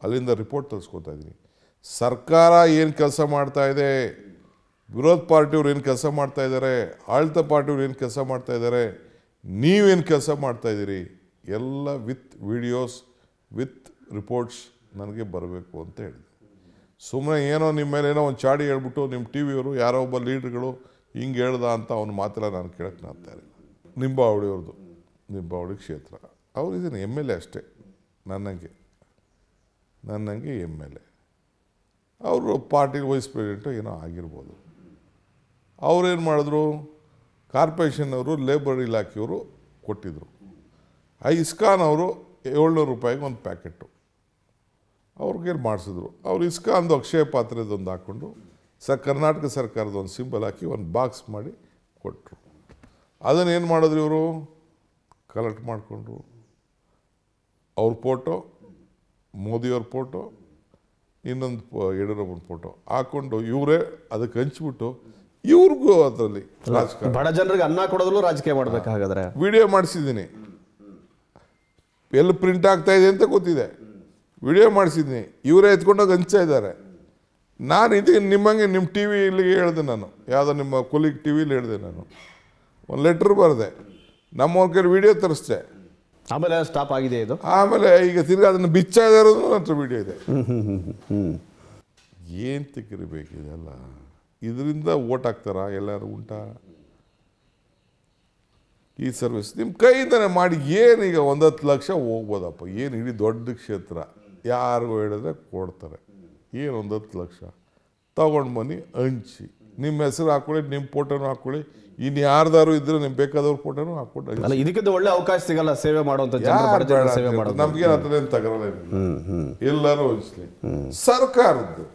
ಅಲ್ಲಿಂದ ರಿಪೋರ್ಟ್ ತರಿಸ್ಕೊತಾ ಇದ್ದೀನಿ ಸರ್ಕಾರ ಏನು ಕೆಲಸ ಮಾಡ್ತಾ ಇದೆ ವಿರೋಧ ಪಾರ್ಟಿಯವ್ರು ಏನು ಕೆಲಸ ಮಾಡ್ತಾ ಇದ್ದಾರೆ ಆಳ್ತ ಪಾರ್ಟಿಯವ್ರು ಏನು ಕೆಲಸ ಮಾಡ್ತಾ ಇದ್ದಾರೆ ನೀವೇನು ಕೆಲಸ ಮಾಡ್ತಾ ಇದ್ದೀರಿ ಎಲ್ಲ ವಿತ್ ವಿಡಿಯೋಸ್ ವಿತ್ ರಿಪೋರ್ಟ್ಸ್ ನನಗೆ ಬರಬೇಕು ಅಂತ ಹೇಳಿದೆ ಸುಮ್ಮನೆ ಏನೋ ನಿಮ್ಮ ಮೇಲೆ ಏನೋ ಒಂದು ಚಾಡಿ ಹೇಳ್ಬಿಟ್ಟು ನಿಮ್ಮ ಟಿ ವಿಯವರು ಯಾರೋ ಒಬ್ಬ ಲೀಡ್ರುಗಳು ಹಿಂಗೆ ಹೇಳ್ದ ಅಂತ ಅವ್ನು ಮಾತ್ರ ನಾನು ಕೇಳಕ್ಕೆ ನಾಗ್ತಾ ಇಲ್ಲ ನಿಂಬಾವಳಿಯವ್ರದ್ದು ನಿಂಬಾವಳಿ ಕ್ಷೇತ್ರ ಅವ್ರು ಇದನ್ನು ಎಮ್ ಎಲ್ ಎ ಅಷ್ಟೇ ನನ್ನಂಗೆ ನನ್ನಂಗೆ ಎಮ್ ಎಲ್ ಎ ಅವರು ಪಾರ್ಟಿ ವೈಸ್ ಪ್ರೆಸಿಡೆಂಟು ಏನೋ ಆಗಿರ್ಬೋದು ಅವ್ರೇನು ಮಾಡಿದ್ರು ಕಾರ್ಪೊರೇಷನ್ನವರು ಲೇಬರ್ ಇಲಾಖೆಯವರು ಕೊಟ್ಟಿದ್ದರು ಆ ಇಸ್ಕಾನ್ ಅವರು ಏಳ್ನೂರು ರೂಪಾಯಿಗೆ ಒಂದು ಪ್ಯಾಕೆಟು ಅವ್ರಿಗೆ ಮಾಡಿಸಿದ್ರು ಅವ್ರು ಇಸ್ಕಾ ಒಂದು ಅಕ್ಷಯ ಪಾತ್ರದೊಂದು ಹಾಕ್ಕೊಂಡು ಸ ಕರ್ನಾಟಕ ಸರ್ಕಾರದ ಒಂದು ಸಿಂಬಲ್ ಹಾಕಿ ಒಂದು ಬಾಕ್ಸ್ ಮಾಡಿ ಕೊಟ್ಟರು ಅದನ್ನೇನು ಮಾಡಿದ್ರು ಇವರು ಕಲೆಕ್ಟ್ ಮಾಡಿಕೊಂಡ್ರು ಅವ್ರ ಫೋಟೋ ಮೋದಿಯವ್ರ ಫೋಟೋ ಇನ್ನೊಂದು ಯಡಿಯೂರಪ್ಪನ ಫೋಟೋ ಹಾಕ್ಕೊಂಡು ಇವರೇ ಅದಕ್ಕೆ ಹಂಚ್ಬಿಟ್ಟು ಇವ್ರಿಗೂ ಅದರಲ್ಲಿ ರಾಜಕಾರಣ ಬಡ ಜನರಿಗೆ ಅನ್ನ ಕೊಡೋದ್ರು ರಾಜಕೀಯ ಮಾಡಬೇಕಾಗಾದ್ರೆ ವಿಡಿಯೋ ಮಾಡಿಸಿದ್ದೀನಿ ಎಲ್ಲಿ ಪ್ರಿಂಟ್ ಆಗ್ತಾ ಇದೆ ಅಂತ ಗೊತ್ತಿದೆ ವಿಡಿಯೋ ಮಾಡಿಸಿದ್ನಿ ಇವರೇ ಎತ್ಕೊಂಡೋಗಿ ಹಂಚ್ತಾ ಇದ್ದಾರೆ ನಾನು ಇದೀಗ ನಿಮ್ಮಂಗೆ ನಿಮ್ಮ ಟಿ ಇಲ್ಲಿಗೆ ಹೇಳಿದೆ ನಾನು ಯಾವುದೋ ನಿಮ್ಮ ಕೊಲಿಗೆ ಟಿ ವಿಲಿ ಹೇಳಿದೆ ನಾನು ಒಂದು ಲೆಟ್ರ್ ಬರೆದೆ ನಮ್ಮ ಕೈಲಿ ವಿಡಿಯೋ ತರಿಸ್ದೆ ಆಮೇಲೆ ಸ್ಟಾಪ್ ಆಗಿದೆ ಇದು ಆಮೇಲೆ ಈಗ ತಿರ್ಗಿ ಅದನ್ನು ಬಿಚ್ಚಾ ಇರೋದು ಹತ್ರ ವಿಡಿಯೋ ಇದೆ ಏನು ತೆಗಿರ್ಬೇಕು ಇದರಿಂದ ಓಟ್ ಹಾಕ್ತಾರಾ ಎಲ್ಲರೂ ಉಂಟಾ ಈ ಸರ್ವಿಸ್ ನಿಮ್ಮ ಕೈಯಿಂದನೇ ಮಾಡಿ ಏನೀಗ ಒಂದು ಹತ್ತು ಲಕ್ಷ ಹೋಗ್ಬೋದಪ್ಪ ಏನು ಇಡೀ ದೊಡ್ಡ ಕ್ಷೇತ್ರ ಯಾರಿಗೂ ಹೇಳಿದ್ರೆ ಕೊಡ್ತಾರೆ ಏನು ಒಂದು ಹತ್ತು ಲಕ್ಷ ತಗೊಂಡು ಬನ್ನಿ ಹಂಚಿ ನಿಮ್ಮ ಹೆಸರು ಹಾಕೊಳ್ಳಿ ನಿಮ್ಮ ಫೋಟೋನು ಹಾಕೊಳ್ಳಿ ಇನ್ನು ಯಾರ್ದಾರು ಇದ್ರೆ ನಿಮ್ಗೆ ಬೇಕಾದವ್ರ ಫೋಟೋನು ಹಾಕೊಂಡು ಇದಕ್ಕಿಂತ ಒಳ್ಳೆ ಅವಕಾಶ ಸಿಗಲ್ಲ ಸೇವೆ ಮಾಡುವಂತ ಸೇವೆ ಮಾಡೋದು ನಮಗೆ ಅದನ್ನೇನು ತಗರಲ್ಲ ಎಲ್ಲರೂ ಹಂಚಲಿ ಸರ್ಕಾರದ್ದು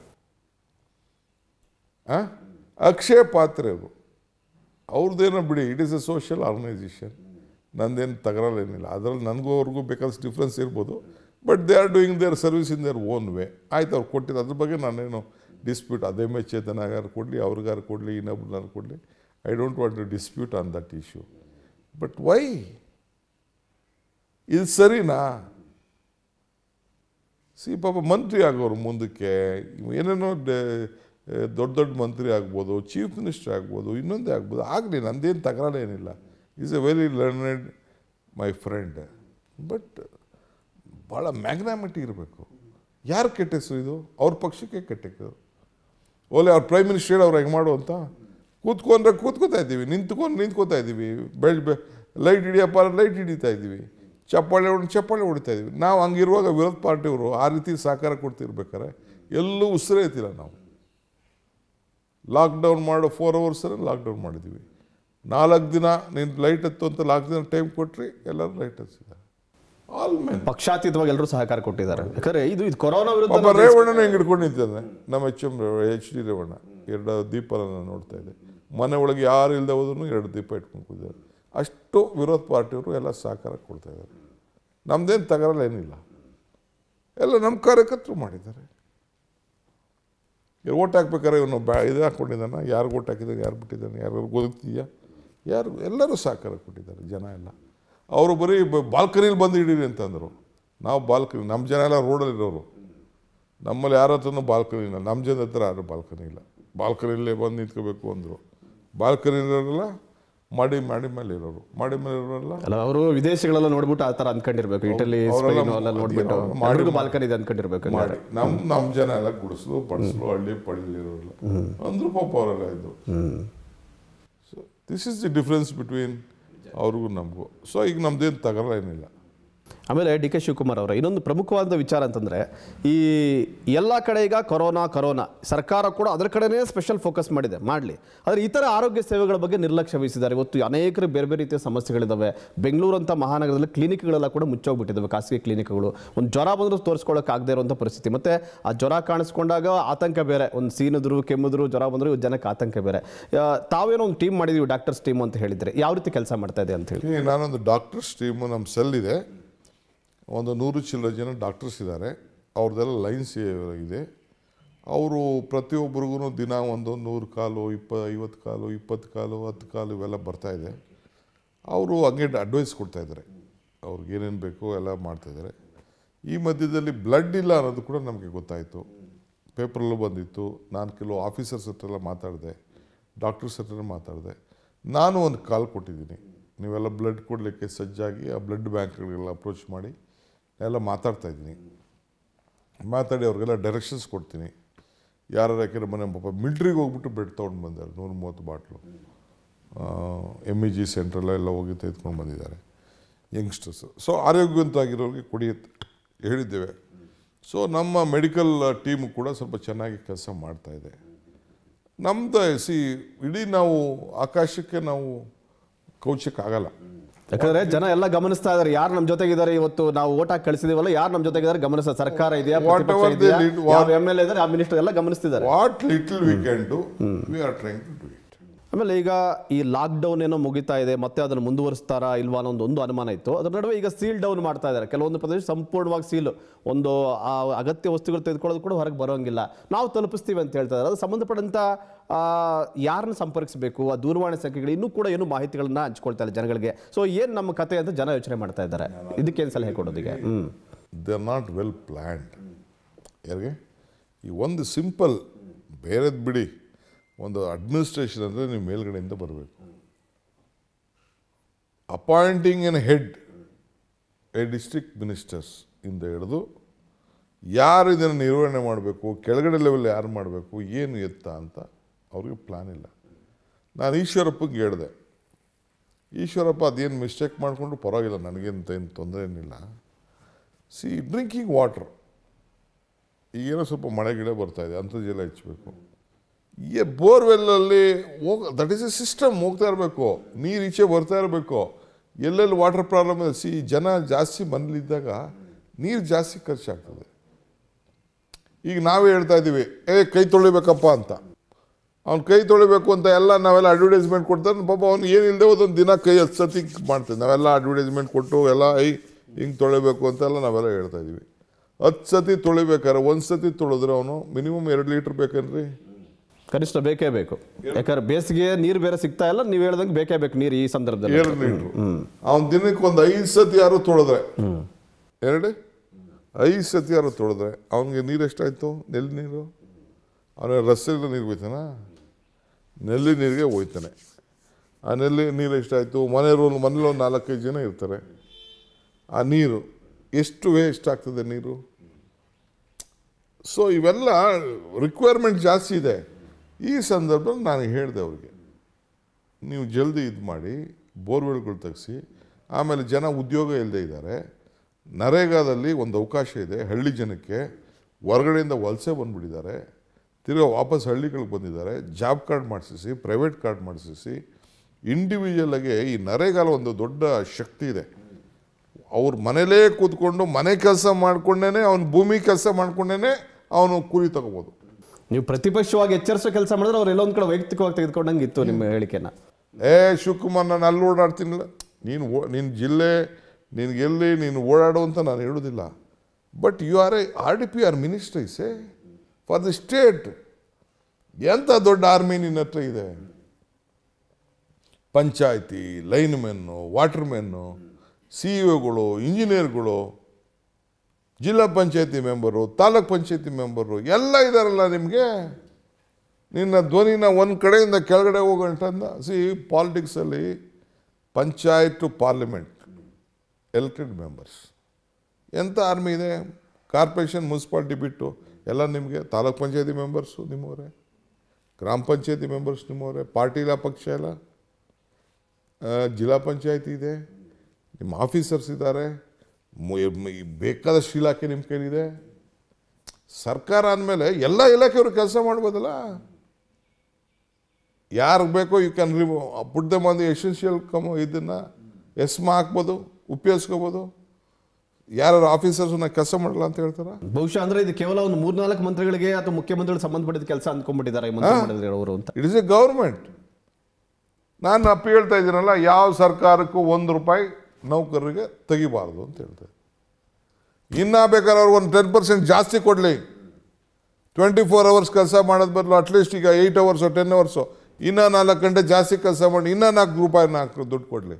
ಅಕ್ಷಯ ಪಾತ್ರೆಯವರು ಅವ್ರದ್ದೇನೋ ಬಿಡಿ it is a social organisation ನಂದೇನು ತಗರಲ್ಲೇನಿಲ್ಲ ಅದರಲ್ಲಿ ನನಗೂ ಅವ್ರಿಗೂ ಬೇಕಾದಷ್ಟು ಡಿಫ್ರೆನ್ಸ್ ಇರ್ಬೋದು but they are doing their service in their own way ಆಯ್ತು ಅವ್ರು ಕೊಟ್ಟಿದ್ದು ಅದ್ರ ಬಗ್ಗೆ ನಾನೇನು ಡಿಸ್ಪ್ಯೂಟ್ ಅದೇ ಮೇಲೆ ಚೇತನಾಗಾರು ಕೊಡಲಿ ಅವ್ರಿಗಾರು ಕೊಡಲಿ ಇನ್ನೊಬ್ರನ್ನಾರು ಕೊಡಲಿ I don't want to dispute on that issue but why ಇದು ಸರಿನಾ ಸಿ ಪಾಪ ಮಂತ್ರಿ ಆಗೋರು ಮುಂದಕ್ಕೆ ಏನೇನೋ ದೊಡ್ಡ ದೊಡ್ಡ ಮಂತ್ರಿ ಆಗ್ಬೋದು ಚೀಫ್ ಮಿನಿಸ್ಟರ್ ಆಗ್ಬೋದು ಇನ್ನೊಂದೇ ಆಗ್ಬೋದು ಆಗಲಿ ನಂದೇನು ಏನಿಲ್ಲ is a very learned my friend but ಭಾಳ ಮ್ಯಾಗ್ನಾಮಿಟಿ ಇರಬೇಕು ಯಾರು ಕೆಟ್ಟ ಇದು ಅವ್ರ ಪಕ್ಷಕ್ಕೆ ಕೆಟ್ಟಕ್ಕೆ ಓಲೆ ಅವ್ರ ಪ್ರೈಮ್ ಮಿನಿಸ್ಟರ್ ಅವ್ರು ಹೆಂಗೆ ಮಾಡು ಅಂತ ಕೂತ್ಕೊಂಡ್ರೆ ಕೂತ್ಕೋತಾ ಇದ್ದೀವಿ ನಿಂತ್ಕೊಂಡು ನಿಂತ್ಕೋತಾ ಇದ್ದೀವಿ ಬೆಳ್ ಲೈಟ್ ಹಿಡಿಯಪ್ಪ ಲೈಟ್ ಹಿಡಿತಾ ಇದ್ದೀವಿ ಚಪ್ಪಾಳೆ ಹೊಡ್ ಚಪ್ಪಾಳೆ ಹೊಡಿತಾ ಇದ್ದೀವಿ ನಾವು ಹಂಗಿರುವಾಗ ವಿರೋಧ ಪಾರ್ಟಿಯವರು ಆ ರೀತಿ ಸಹಕಾರ ಕೊಡ್ತಿರ್ಬೇಕಾರೆ ಎಲ್ಲೂ ಉಸಿರೇ ನಾವು ಲಾಕ್ಡೌನ್ ಮಾಡೋ ಫೋರ್ ಅವರ್ಸಲ್ಲಿ ಲಾಕ್ಡೌನ್ ಮಾಡಿದ್ದೀವಿ ನಾಲ್ಕು ದಿನ ನೀನು ಲೈಟ್ ಹತ್ತು ಅಂತ ನಾಲ್ಕು ದಿನ ಟೈಮ್ ಕೊಟ್ಟರೆ ಎಲ್ಲರೂ ಲೈಟ್ ಹಚ್ಚಿದ್ದಾರೆ ಪಕ್ಷಾತೀತವಾಗಿ ಎಲ್ಲರೂ ಸಹಕಾರ ಕೊಟ್ಟಿದ್ದಾರೆ ಯಾಕಂದ್ರೆ ಇದು ಇದು ಕೊರೋನಾ ವಿರುದ್ಧ ರೇವಣ್ಣನ ಹೆಂಗೆ ಇಟ್ಕೊಂಡಿದ್ದಾನೆ ನಮ್ಮ H M H D Revanna ಎರಡು ದೀಪ ನೋಡ್ತಾ ಇದ್ದೆ ಮನೆ ಒಳಗೆ ಯಾರು ಇಲ್ಲದೆ ಹೋದ್ರು ಎರಡು ದೀಪ ಇಟ್ಕೊಂಡು ಕೂತಿದ್ದಾರೆ ಅಷ್ಟು ವಿರೋಧ ಪಾರ್ಟಿಯವರು ಎಲ್ಲ ಸಹಕಾರ ಕೊಡ್ತಾ ಇದ್ದಾರೆ ನಮ್ದೇನು ತಗರಲ್ಲ ಏನಿಲ್ಲ ಎಲ್ಲ ನಮ್ಮ ಕಾರ್ಯಕರ್ತರು ಮಾಡಿದ್ದಾರೆ ಓಟ್ ಹಾಕ್ಬೇಕಾದ್ರೆ ಇವನು ಬ್ಯಾ ಇದು ಹಾಕ್ಕೊಂಡಿದ್ದಾನೆ ಯಾರು ಓಟ್ ಹಾಕಿದ್ದಾನೆ ಯಾರು ಬಿಟ್ಟಿದ್ದಾನೆ ಯಾರು ಗೊತ್ತಿದೆಯಾ ಯಾರು ಎಲ್ಲರೂ ಸಹಕಾರ ಕೊಟ್ಟಿದ್ದಾರೆ ಜನ ಎಲ್ಲ ಅವರು ಬರೀ ಬಾಲ್ಕನಿಲಿ ಬಂದು ಹಿಡೀರಿ ಅಂತಂದರು ನಾವು ಬಾಲ್ಕನಿ ನಮ್ಮ ಜನ ಎಲ್ಲ ರೋಡಲ್ಲಿರೋರು ನಮ್ಮಲ್ಲಿ ಯಾರ ಹತ್ರನೂ ಬಾಲ್ಕನಿ ಇಲ್ಲ ನಮ್ಮ ಜನ ಹತ್ರ ಯಾರು ಬಾಲ್ಕನಿ ಇಲ್ಲ ಬಾಲ್ಕನಿಲ್ಲೇ ಬಂದು ನಿಂತ್ಕೋಬೇಕು ಅಂದರು ಬಾಲ್ಕನಿ ಇರೋರಲ್ಲ ಮಾಡಿ ಮಾಡಿ ಮೇಲೆ ಇರೋರು ಮಾಡಿ ಮೇಲೆ ಇರೋರಲ್ಲ ಅವರು ವಿದೇಶಗಳೆಲ್ಲ ನೋಡ್ಬಿಟ್ಟು ಆ ಥರ ಅಂದ್ಕೊಂಡಿರ್ಬೇಕು ಇಟಲಿ ನೋಡ್ಬಿಟ್ಟು ಮಾಡಿದ್ರು ಬಾಲ್ಕನಿ ಇದೆ ಅಂದ್ಕೊಂಡಿರ್ಬೇಕು ಮಾಡಿ ನಮ್ಮ ನಮ್ಮ ಜನ ಎಲ್ಲ ಗುಡಿಸ್ಲು ಪಡಿಸ್ಲು ಹಳ್ಳಿ ಪಡಲಿರೋಲ್ಲ ಅಂದ್ರು ಪಾಪ ಅವರೆಲ್ಲ ಇದ್ದರು so this is the difference between ಅವ್ರಿಗೂ ನಮಗೂ ಸೊ ಈಗ ನಮ್ಮದೇನು ತಗರ ಏನಿಲ್ಲ ಆಮೇಲೆ ಡಿ ಕೆ ಶಿವಕುಮಾರ್ ಅವರ ಇನ್ನೊಂದು ಪ್ರಮುಖವಾದ ವಿಚಾರ ಅಂತಂದರೆ ಈ ಎಲ್ಲ ಕಡೆ ಈಗ ಕೊರೋನಾ ಕೊರೋನಾ ಸರ್ಕಾರ ಕೂಡ ಅದರ ಕಡೆನೇ ಸ್ಪೆಷಲ್ ಫೋಕಸ್ ಮಾಡಿದೆ ಮಾಡಲಿ ಆದರೆ ಇತರ ಆರೋಗ್ಯ ಸೇವೆಗಳ ಬಗ್ಗೆ ನಿರ್ಲಕ್ಷ್ಯ ವಹಿಸಿದ್ದಾರೆ ಇವತ್ತು ಅನೇಕರು ಬೇರೆ ಬೇರೆ ರೀತಿಯ ಸಮಸ್ಯೆಗಳಿದ್ದಾವೆ ಬೆಂಗಳೂರಂಥ ಮಹಾನಗರದಲ್ಲಿ ಕ್ಲಿನಿಕ್ಗಳೆಲ್ಲ ಕೂಡ ಮುಚ್ಚೋಗ್ಬಿಟ್ಟಿದ್ದಾವೆ ಖಾಸಗಿ ಕ್ಲಿನಿಕ್ಗಳು ಒಂದು ಜ್ವರ ಬಂದರೂ ತೋರಿಸ್ಕೊಳ್ಳೋಕ್ಕಾಗದೇ ಇರುವಂಥ ಪರಿಸ್ಥಿತಿ ಮತ್ತು ಆ ಜ್ವರ ಕಾಣಿಸ್ಕೊಂಡಾಗ ಆತಂಕ ಬೇರೆ ಒಂದು ಸೀನಿದ್ರು ಕೆಮ್ಮಿದ್ರು ಜ್ವರ ಬಂದರೂ ಇವ್ ಜನಕ್ಕೆ ಆತಂಕ ಬೇರೆ ತಾವೇನೋ ಒಂದು ಟೀಮ್ ಮಾಡಿದೀವಿ ಡಾಕ್ಟರ್ಸ್ ಟೀಮ್ ಅಂತ ಹೇಳಿದರೆ ಯಾವ ರೀತಿ ಕೆಲಸ ಮಾಡ್ತಾ ಇದೆ ಅಂತ ಹೇಳಿ ನಾನೊಂದು ಡಾಕ್ಟರ್ಸ್ ಟೀಮು ನಮ್ಮ ಸೆಲ್ ಇದೆ ಒಂದು ನೂರು ಚಿಲ್ಲರ ಜನ ಡಾಕ್ಟರ್ಸ್ ಇದ್ದಾರೆ ಅವ್ರದ್ದೆಲ್ಲ ಲೈನ್ಸ್ ಇದೆ ಅವರು ಪ್ರತಿಯೊಬ್ಬರಿಗೂ ದಿನ ಒಂದು ನೂರು ಕಾಲು ಇಪ್ಪ ಐವತ್ತು ಕಾಲು ಇಪ್ಪತ್ತು ಕಾಲು ಹತ್ತು ಕಾಲು ಇವೆಲ್ಲ ಬರ್ತಾಯಿದೆ ಅವರು ಹಂಗೆ ಅಡ್ವೈಸ್ ಕೊಡ್ತಾಯಿದ್ದಾರೆ ಅವ್ರಿಗೆ ಏನೇನು ಬೇಕೋ ಎಲ್ಲ ಮಾಡ್ತಾಯಿದ್ದಾರೆ ಈ ಮಧ್ಯದಲ್ಲಿ ಬ್ಲಡ್ ಇಲ್ಲ ಅನ್ನೋದು ಕೂಡ ನಮಗೆ ಗೊತ್ತಾಯಿತು ಪೇಪರಲ್ಲೂ ಬಂದಿತ್ತು ನಾನು ಕೆಲವು ಆಫೀಸರ್ಸ್ ಹತ್ರ ಎಲ್ಲ ಮಾತಾಡಿದೆ ಡಾಕ್ಟರ್ಸ್ ಹತ್ರ ಮಾತಾಡಿದೆ ನಾನು ಒಂದು ಕಾಲ್ ಕೊಟ್ಟಿದ್ದೀನಿ ನೀವೆಲ್ಲ ಬ್ಲಡ್ ಕೊಡಲಿಕ್ಕೆ ಸಜ್ಜಾಗಿ ಆ ಬ್ಲಡ್ ಬ್ಯಾಂಕ್ಗಳಿಗೆಲ್ಲ ಅಪ್ರೋಚ್ ಮಾಡಿ ಎಲ್ಲ ಮಾತಾಡ್ತಾ ಇದ್ದೀನಿ ಮಾತಾಡಿ ಅವ್ರಿಗೆಲ್ಲ ಡೈರೆಕ್ಷನ್ಸ್ ಕೊಡ್ತೀನಿ ಯಾರು ಯಾಕೆಂದ್ರೆ ಮನೆ ಪಾಪ ಮಿಲ್ಟ್ರಿಗೆ ಹೋಗ್ಬಿಟ್ಟು ಬೆಡ್ ತೊಗೊಂಡು ಬಂದಿದ್ದಾರೆ ನೂರು ಮೂವತ್ತು ಬಾಟ್ಲು ಎಮ್ ಇ ಜಿ ಸೆಂಟ್ರಲ್ಲ ಎಲ್ಲ ಹೋಗಿ ತೆಗೆದುಕೊಂಡು ಬಂದಿದ್ದಾರೆ ಯಂಗ್ಸ್ಟರ್ಸು ಸೊ ಆರೋಗ್ಯವಂತಾಗಿರೋರಿಗೆ ಕುಡಿಯುತ್ತೆ ಹೇಳಿದ್ದೇವೆ ಸೊ ನಮ್ಮ ಮೆಡಿಕಲ್ ಟೀಮು ಕೂಡ ಸ್ವಲ್ಪ ಚೆನ್ನಾಗಿ ಕೆಲಸ ಮಾಡ್ತಾಯಿದೆ ನಮ್ಮದು ಸಿ ಇಡೀ ನಾವು ಆಕಾಶಕ್ಕೆ ನಾವು ಕೌಚಕ್ಕಾಗಲ್ಲ ಯಾಕಂದ್ರೆ ಜನ ಎಲ್ಲ ಗಮನಿಸ್ತಾ ಇದಾರೆ ಯಾರು ನಮ್ ಜೊತೆಗಿದ್ದಾರೆ ಇವತ್ತು ನಾವು ಓಟ್ ಹಾಕಿ ಕಳಿಸಿದೀವಲ್ಲ ಯಾರು ನಮ್ ಜೊತೆಗಿದ್ದಾರೆ ಗಮನಿಸ ಸರ್ಕಾರ ಇದೆಯಾ ಎಂ ಎಲ್ ಎ ಇದ್ದಾರೆ ಆ ಮಿನಿಸ್ಟರ್ ಎಲ್ಲ ಗಮನಿಸ್ತಿದ್ದಾರೆ what little we can do we are trying to ಆಮೇಲೆ ಈಗ ಈ ಲಾಕ್ಡೌನ್ ಏನೋ ಮುಗಿತಾ ಇದೆ ಮತ್ತೆ ಅದನ್ನು ಮುಂದುವರಿಸ್ತಾರಾ ಇಲ್ವಾ ಅನ್ನೋ ಒಂದು ಅನುಮಾನ ಇತ್ತು ಅದರ ನಡುವೆ ಈಗ ಸೀಲ್ ಡೌನ್ ಮಾಡ್ತಾ ಇದ್ದಾರೆ ಕೆಲವೊಂದು ಪ್ರದೇಶ ಸಂಪೂರ್ಣವಾಗಿ ಸೀಲ್ ಒಂದು ಆ ಅಗತ್ಯ ವಸ್ತುಗಳು ತೆಗೆದುಕೊಳ್ಳೋದು ಕೂಡ ಹೊರಗೆ ಬರೋಂಗಿಲ್ಲ ನಾವು ತಲುಪಿಸ್ತೀವಿ ಅಂತ ಹೇಳ್ತಾ ಇದ್ದಾರೆ ಅದು ಸಂಬಂಧಪಟ್ಟಂಥ ಯಾರನ್ನ ಸಂಪರ್ಕಿಸಬೇಕು ಆ ದೂರವಾಣಿ ಸಂಖ್ಯೆಗಳು ಇನ್ನೂ ಕೂಡ ಏನು ಮಾಹಿತಿಗಳನ್ನ ಹಂಚ್ಕೊಳ್ತಾ ಇಲ್ಲ ಜನಗಳಿಗೆ ಸೊ ಏನು ನಮ್ಮ ಕತೆ ಅಂತ ಜನ ಯೋಚನೆ ಮಾಡ್ತಾ ಇದ್ದಾರೆ ಇದಕ್ಕೇನು ಸಲಹೆ ಕೊಡೋದಿಗೆ ಹ್ಞೂ ನಾಟ್ ವೆಲ್ ಪ್ಲ್ಯಾಂಡ್ ಯಾರಿಗೆ ಈ ಒಂದು ಸಿಂಪಲ್ ಬೇರೆದು ಬಿಡಿ ಒಂದು ಅಡ್ಮಿನಿಸ್ಟ್ರೇಷನ್ ಅಂದರೆ ನೀವು ಮೇಲ್ಗಡೆಯಿಂದ ಬರಬೇಕು appointing an head a district ministers ಇಂದ ಹಿಡಿದು ಯಾರು ಇದನ್ನು ನಿರ್ವಹಣೆ ಮಾಡಬೇಕು ಕೆಳಗಡೆ ಲೆವೆಲ್ ಯಾರು ಮಾಡಬೇಕು ಏನು ಎತ್ತ ಅಂತ ಅವ್ರಿಗೆ ಪ್ಲ್ಯಾನ್ ಇಲ್ಲ ನಾನು ಈಶ್ವರಪ್ಪಗೆ ಹೇಳಿದೆ ಈಶ್ವರಪ್ಪ ಅದೇನು ಮಿಸ್ಟೇಕ್ ಮಾಡಿಕೊಂಡು ಪರವಾಗಿಲ್ಲ ನನಗೇನು ಏನು ತೊಂದರೆ ಏನಿಲ್ಲ ಸಿ ಡ್ರಿಂಕಿಂಗ್ ವಾಟ್ರ್ ಈಗೇನೋ ಸ್ವಲ್ಪ ಮಳೆ ಗಿಡ ಬರ್ತಾಯಿದೆ ಅಂಥದ್ದೆಲ್ಲ ಹೆಚ್ಚಬೇಕು ಈ ಬೋರ್ವೆಲ್ಲಲ್ಲಿ ಹೋಗ ದಟ್ ಈಸ್ ಎ ಸಿಸ್ಟಮ್ ಹೋಗ್ತಾ ಇರಬೇಕು ನೀರು ಈಚೆ ಬರ್ತಾ ಇರಬೇಕು ಎಲ್ಲೆಲ್ಲಿ ವಾಟರ್ ಪ್ರಾಬ್ಲಮ್ ಸಿ ಜನ ಜಾಸ್ತಿ ಮನೇಲಿದ್ದಾಗ ನೀರು ಜಾಸ್ತಿ ಖರ್ಚಾಗ್ತದೆ ಈಗ ನಾವೇ ಹೇಳ್ತಾ ಇದ್ದೀವಿ ಏ ಕೈ ತೊಳಿಬೇಕಪ್ಪ ಅಂತ ಅವ್ನು ಕೈ ತೊಳಿಬೇಕು ಅಂತ ಎಲ್ಲ ನಾವೆಲ್ಲ ಅಡ್ವರ್ಟೈಸ್ಮೆಂಟ್ ಕೊಡ್ತಾರೆ ಪಾಪ ಅವ್ನು ಏನಿಲ್ಲದೆ ಒಂದೊಂದು ದಿನ ಕೈ ಹತ್ತು ಸತಿ ಮಾಡ್ತೀವಿ ನಾವೆಲ್ಲ ಅಡ್ವರ್ಟೈಸ್ಮೆಂಟ್ ಕೊಟ್ಟು ಎಲ್ಲ ಐ ಹಿಂಗೆ ತೊಳಿಬೇಕು ಅಂತೆಲ್ಲ ನಾವೆಲ್ಲ ಹೇಳ್ತಾ ಇದ್ದೀವಿ ಹತ್ತು ಸತಿ ತೊಳಿಬೇಕಾದ್ರೆ ಒಂದು ಸತಿ ತೊಳೆದ್ರೆ ಅವನು ಮಿನಿಮಮ್ ಎರಡು ಲೀಟ್ರ್ ಬೇಕನ್ರಿ ಕನಿಷ್ಠ ಬೇಕೇ ಬೇಕು ಯಾಕಂದ್ರೆ ಬೇಸಿಗೆ ನೀರು ಬೇರೆ ಸಿಗ್ತಾ ಇಲ್ಲ ನೀವು ಹೇಳ್ದಂಗೆ ಬೇಕೇ ಬೇಕು ನೀರು ಈ ಸಂದರ್ಭದಲ್ಲಿ ಎರಡು ದಿನಕ್ಕೆ ಒಂದು ಐದು ಸತಿ ಯಾರು ತೊಳೆದ್ರೆ ಎರಡು ಐದು ಸತಿ ಯಾರು ತೊಳೆದ್ರೆ ಅವನಿಗೆ ನೀರು ಎಷ್ಟಾಯಿತು ನೆಲ್ಲಿ ನೀರು ಅವನ ರಸ್ತೆಯಿಂದ ನೀರು ಹೋಯ್ತಾನ ನೆಲ್ಲಿ ನೀರಿಗೆ ಹೋಯ್ತಾನೆ ಆ ನೆಲ್ಲಿ ನೀರು ಎಷ್ಟಾಯಿತು ಮನೆಯವರು ಮನೇಲಿ ಒಂದು ನಾಲ್ಕೈದು ಜನ ಇರ್ತಾರೆ ಆ ನೀರು ಎಷ್ಟು ವೇಸ್ಟ್ ಆಗ್ತದೆ ನೀರು ಸೊ ಇವೆಲ್ಲ ರಿಕ್ವೈರ್ಮೆಂಟ್ ಜಾಸ್ತಿ ಇದೆ ಈ ಸಂದರ್ಭದಲ್ಲಿ ನಾನು ಹೇಳಿದೆ ಅವ್ರಿಗೆ ನೀವು ಜಲ್ದಿ ಇದು ಮಾಡಿ ಬೋರ್ವೆಲ್ಗಳು ತೆಗೆಸಿ ಆಮೇಲೆ ಜನ ಉದ್ಯೋಗ ಇಲ್ಲದೆ ಇದ್ದಾರೆ ನರೇಗಾದಲ್ಲಿ ಒಂದು ಅವಕಾಶ ಇದೆ ಹಳ್ಳಿ ಜನಕ್ಕೆ ಹೊರಗಡೆಯಿಂದ ವಲಸೆ ಬಂದುಬಿಟ್ಟಿದ್ದಾರೆ ತಿರ್ಗಾ ವಾಪಸ್ ಹಳ್ಳಿಗಳಿಗೆ ಬಂದಿದ್ದಾರೆ ಜಾಬ್ ಕಾರ್ಡ್ ಮಾಡಿಸಿಸಿ ಪ್ರೈವೇಟ್ ಕಾರ್ಡ್ ಮಾಡಿಸಿಸಿ ಇಂಡಿವಿಜುವಲಾಗೆ ಈ ನರೇಗಾಲ ಒಂದು ದೊಡ್ಡ ಶಕ್ತಿ ಇದೆ ಅವ್ರ ಮನೇಲೇ ಕೂತ್ಕೊಂಡು ಮನೆ ಕೆಲಸ ಮಾಡಿಕೊಂಡೇ ಅವನ ಭೂಮಿ ಕೆಲಸ ಮಾಡಿಕೊಂಡೇ ಅವನು ಕೂಲಿ ತಗೋಬೋದು ನೀವು ಪ್ರತಿಪಕ್ಷವಾಗಿ ಎಚ್ಚರಿಸೋ ಕೆಲಸ ಮಾಡಿದ್ರೆ ಅವ್ರು ಎಲ್ಲೊಂದು ಕಡೆ ವೈಯಕ್ತಿಕವಾಗಿ ತೆಗೆದುಕೊಂಡಂಗೆ ಇತ್ತು ನಿಮ್ಮ ಹೇಳಿಕೆನ ಏ ಶಿವಕುಮಾರ್ ನಾನು ಅಲ್ಲಿ ಓಡಾಡ್ತೀನಿಲ್ಲ ನೀನು ಓ ನಿನ್ನ ಜಿಲ್ಲೆ ಎಲ್ಲಿ ನೀನು ಓಡಾಡು ಅಂತ ನಾನು ಹೇಳುವುದಿಲ್ಲ but you are a R D P R minister say for the state ಎಂಥ ದೊಡ್ಡ ಆರ್ಮಿ ನಿನ್ನ ಹತ್ರ ಇದೆ ಪಂಚಾಯಿತಿ ಲೈನ್ಮೆನ್ನು ವಾಟರ್ಮೆನ್ನು ಸಿ ಒಗಳು ಇಂಜಿನಿಯರ್ಗಳು ಜಿಲ್ಲಾ ಪಂಚಾಯತಿ ಮೆಂಬರು ತಾಲೂಕ್ ಪಂಚಾಯತಿ ಮೆಂಬರು ಎಲ್ಲ ಇದ್ದಾರಲ್ಲ ನಿಮಗೆ ನಿನ್ನ ಧ್ವನಿನ ಒಂದು ಕಡೆಯಿಂದ ಕೆಳಗಡೆ ಹೋಗೋಂಟಂದ ಸಿ ಪಾಲಿಟಿಕ್ಸಲ್ಲಿ panchayat to parliament elected members ಎಂಥ ಆರ್ಮಿ ಇದೆ ಕಾರ್ಪೊರೇಷನ್ ಮುನ್ಸಿಪಾಲ್ಟಿ ಬಿಟ್ಟು ಎಲ್ಲ ನಿಮಗೆ ತಾಲೂಕ್ ಪಂಚಾಯತಿ ಮೆಂಬರ್ಸು ನಿಮ್ಮವರೇ ಗ್ರಾಮ ಪಂಚಾಯತಿ ಮೆಂಬರ್ಸ್ ನಿಮ್ಮವರೇ ಪಾರ್ಟಿ ಇಲ್ಲ ಪಕ್ಷ ಇಲ್ಲ ಜಿಲ್ಲಾ ಪಂಚಾಯತಿ ಇದೆ ನಿಮ್ಮ ಆಫೀಸರ್ಸ್ ಇದ್ದಾರೆ ಬೇಕಾದಷ್ಟು ಇಲಾಖೆ ನಿಮ್ಮ ಕೈಲಿದೆ ಸರ್ಕಾರ ಅಂದಮೇಲೆ ಎಲ್ಲ ಇಲಾಖೆಯವರು ಕೆಲಸ ಮಾಡ್ಬೋದಲ್ಲ ಯಾರಿಗೆ ಬೇಕೋ you can remove put them on the essential come ಇದನ್ನು ಮಾ ಹಾಕ್ಬೋದು ಉಪಯೋಗಿಸ್ಕೋಬೋದು ಯಾರು ಆಫೀಸರ್ಸ್ನ ಕೆಲಸ ಮಾಡಲ್ಲ ಅಂತ ಹೇಳ್ತಾರ ಬಹುಶಃ ಅಂದ್ರೆ ಇದು ಕೇವಲ ಒಂದು ಮೂರ್ನಾಲ್ಕು ಮಂತ್ರಿಗಳಿಗೆ ಅಥವಾ ಮುಖ್ಯಮಂತ್ರಿಗಳು ಸಂಬಂಧಪಟ್ಟಿದ್ದ ಕೆಲಸ ಅಂದ್ಕೊಂಡ್ಬಿಟ್ಟಿದ್ದಾರೆ ಅವರು ಅಂತ ಇಟ್ ಇಸ್ ಎ ಗೌರ್ಮೆಂಟ್ ನಾನು ಅಪ್ಪ ಹೇಳ್ತಾ ಇದ್ದೀನಲ್ಲ ಯಾವ ಸರ್ಕಾರಕ್ಕೂ ಒಂದು ರೂಪಾಯಿ ನೌಕರರಿಗೆ ತೆಗಿಬಾರ್ದು ಅಂತ ಹೇಳ್ತಾರೆ ಇನ್ನೂ ಬೇಕಾದ್ರೆ ಅವ್ರಿಗೆ ಒಂದು ಟೆನ್ ಪರ್ಸೆಂಟ್ ಜಾಸ್ತಿ ಕೊಡಲಿ ಟ್ವೆಂಟಿ ಫೋರ್ ಅವರ್ಸ್ ಕೆಲಸ ಮಾಡೋದು ಬದಲು ಅಟ್ಲೀಸ್ಟ್ ಈಗ ಏಯ್ಟ್ ಅವರ್ಸು ಟೆನ್ ಅವರ್ಸು ಇನ್ನೂ ನಾಲ್ಕು ಗಂಟೆ ಜಾಸ್ತಿ ಕೆಲಸ ಮಾಡಿ ಇನ್ನೂ ನಾಲ್ಕು ರೂಪಾಯಿ ನಾಲ್ಕು ದುಡ್ಡು ಕೊಡಲಿ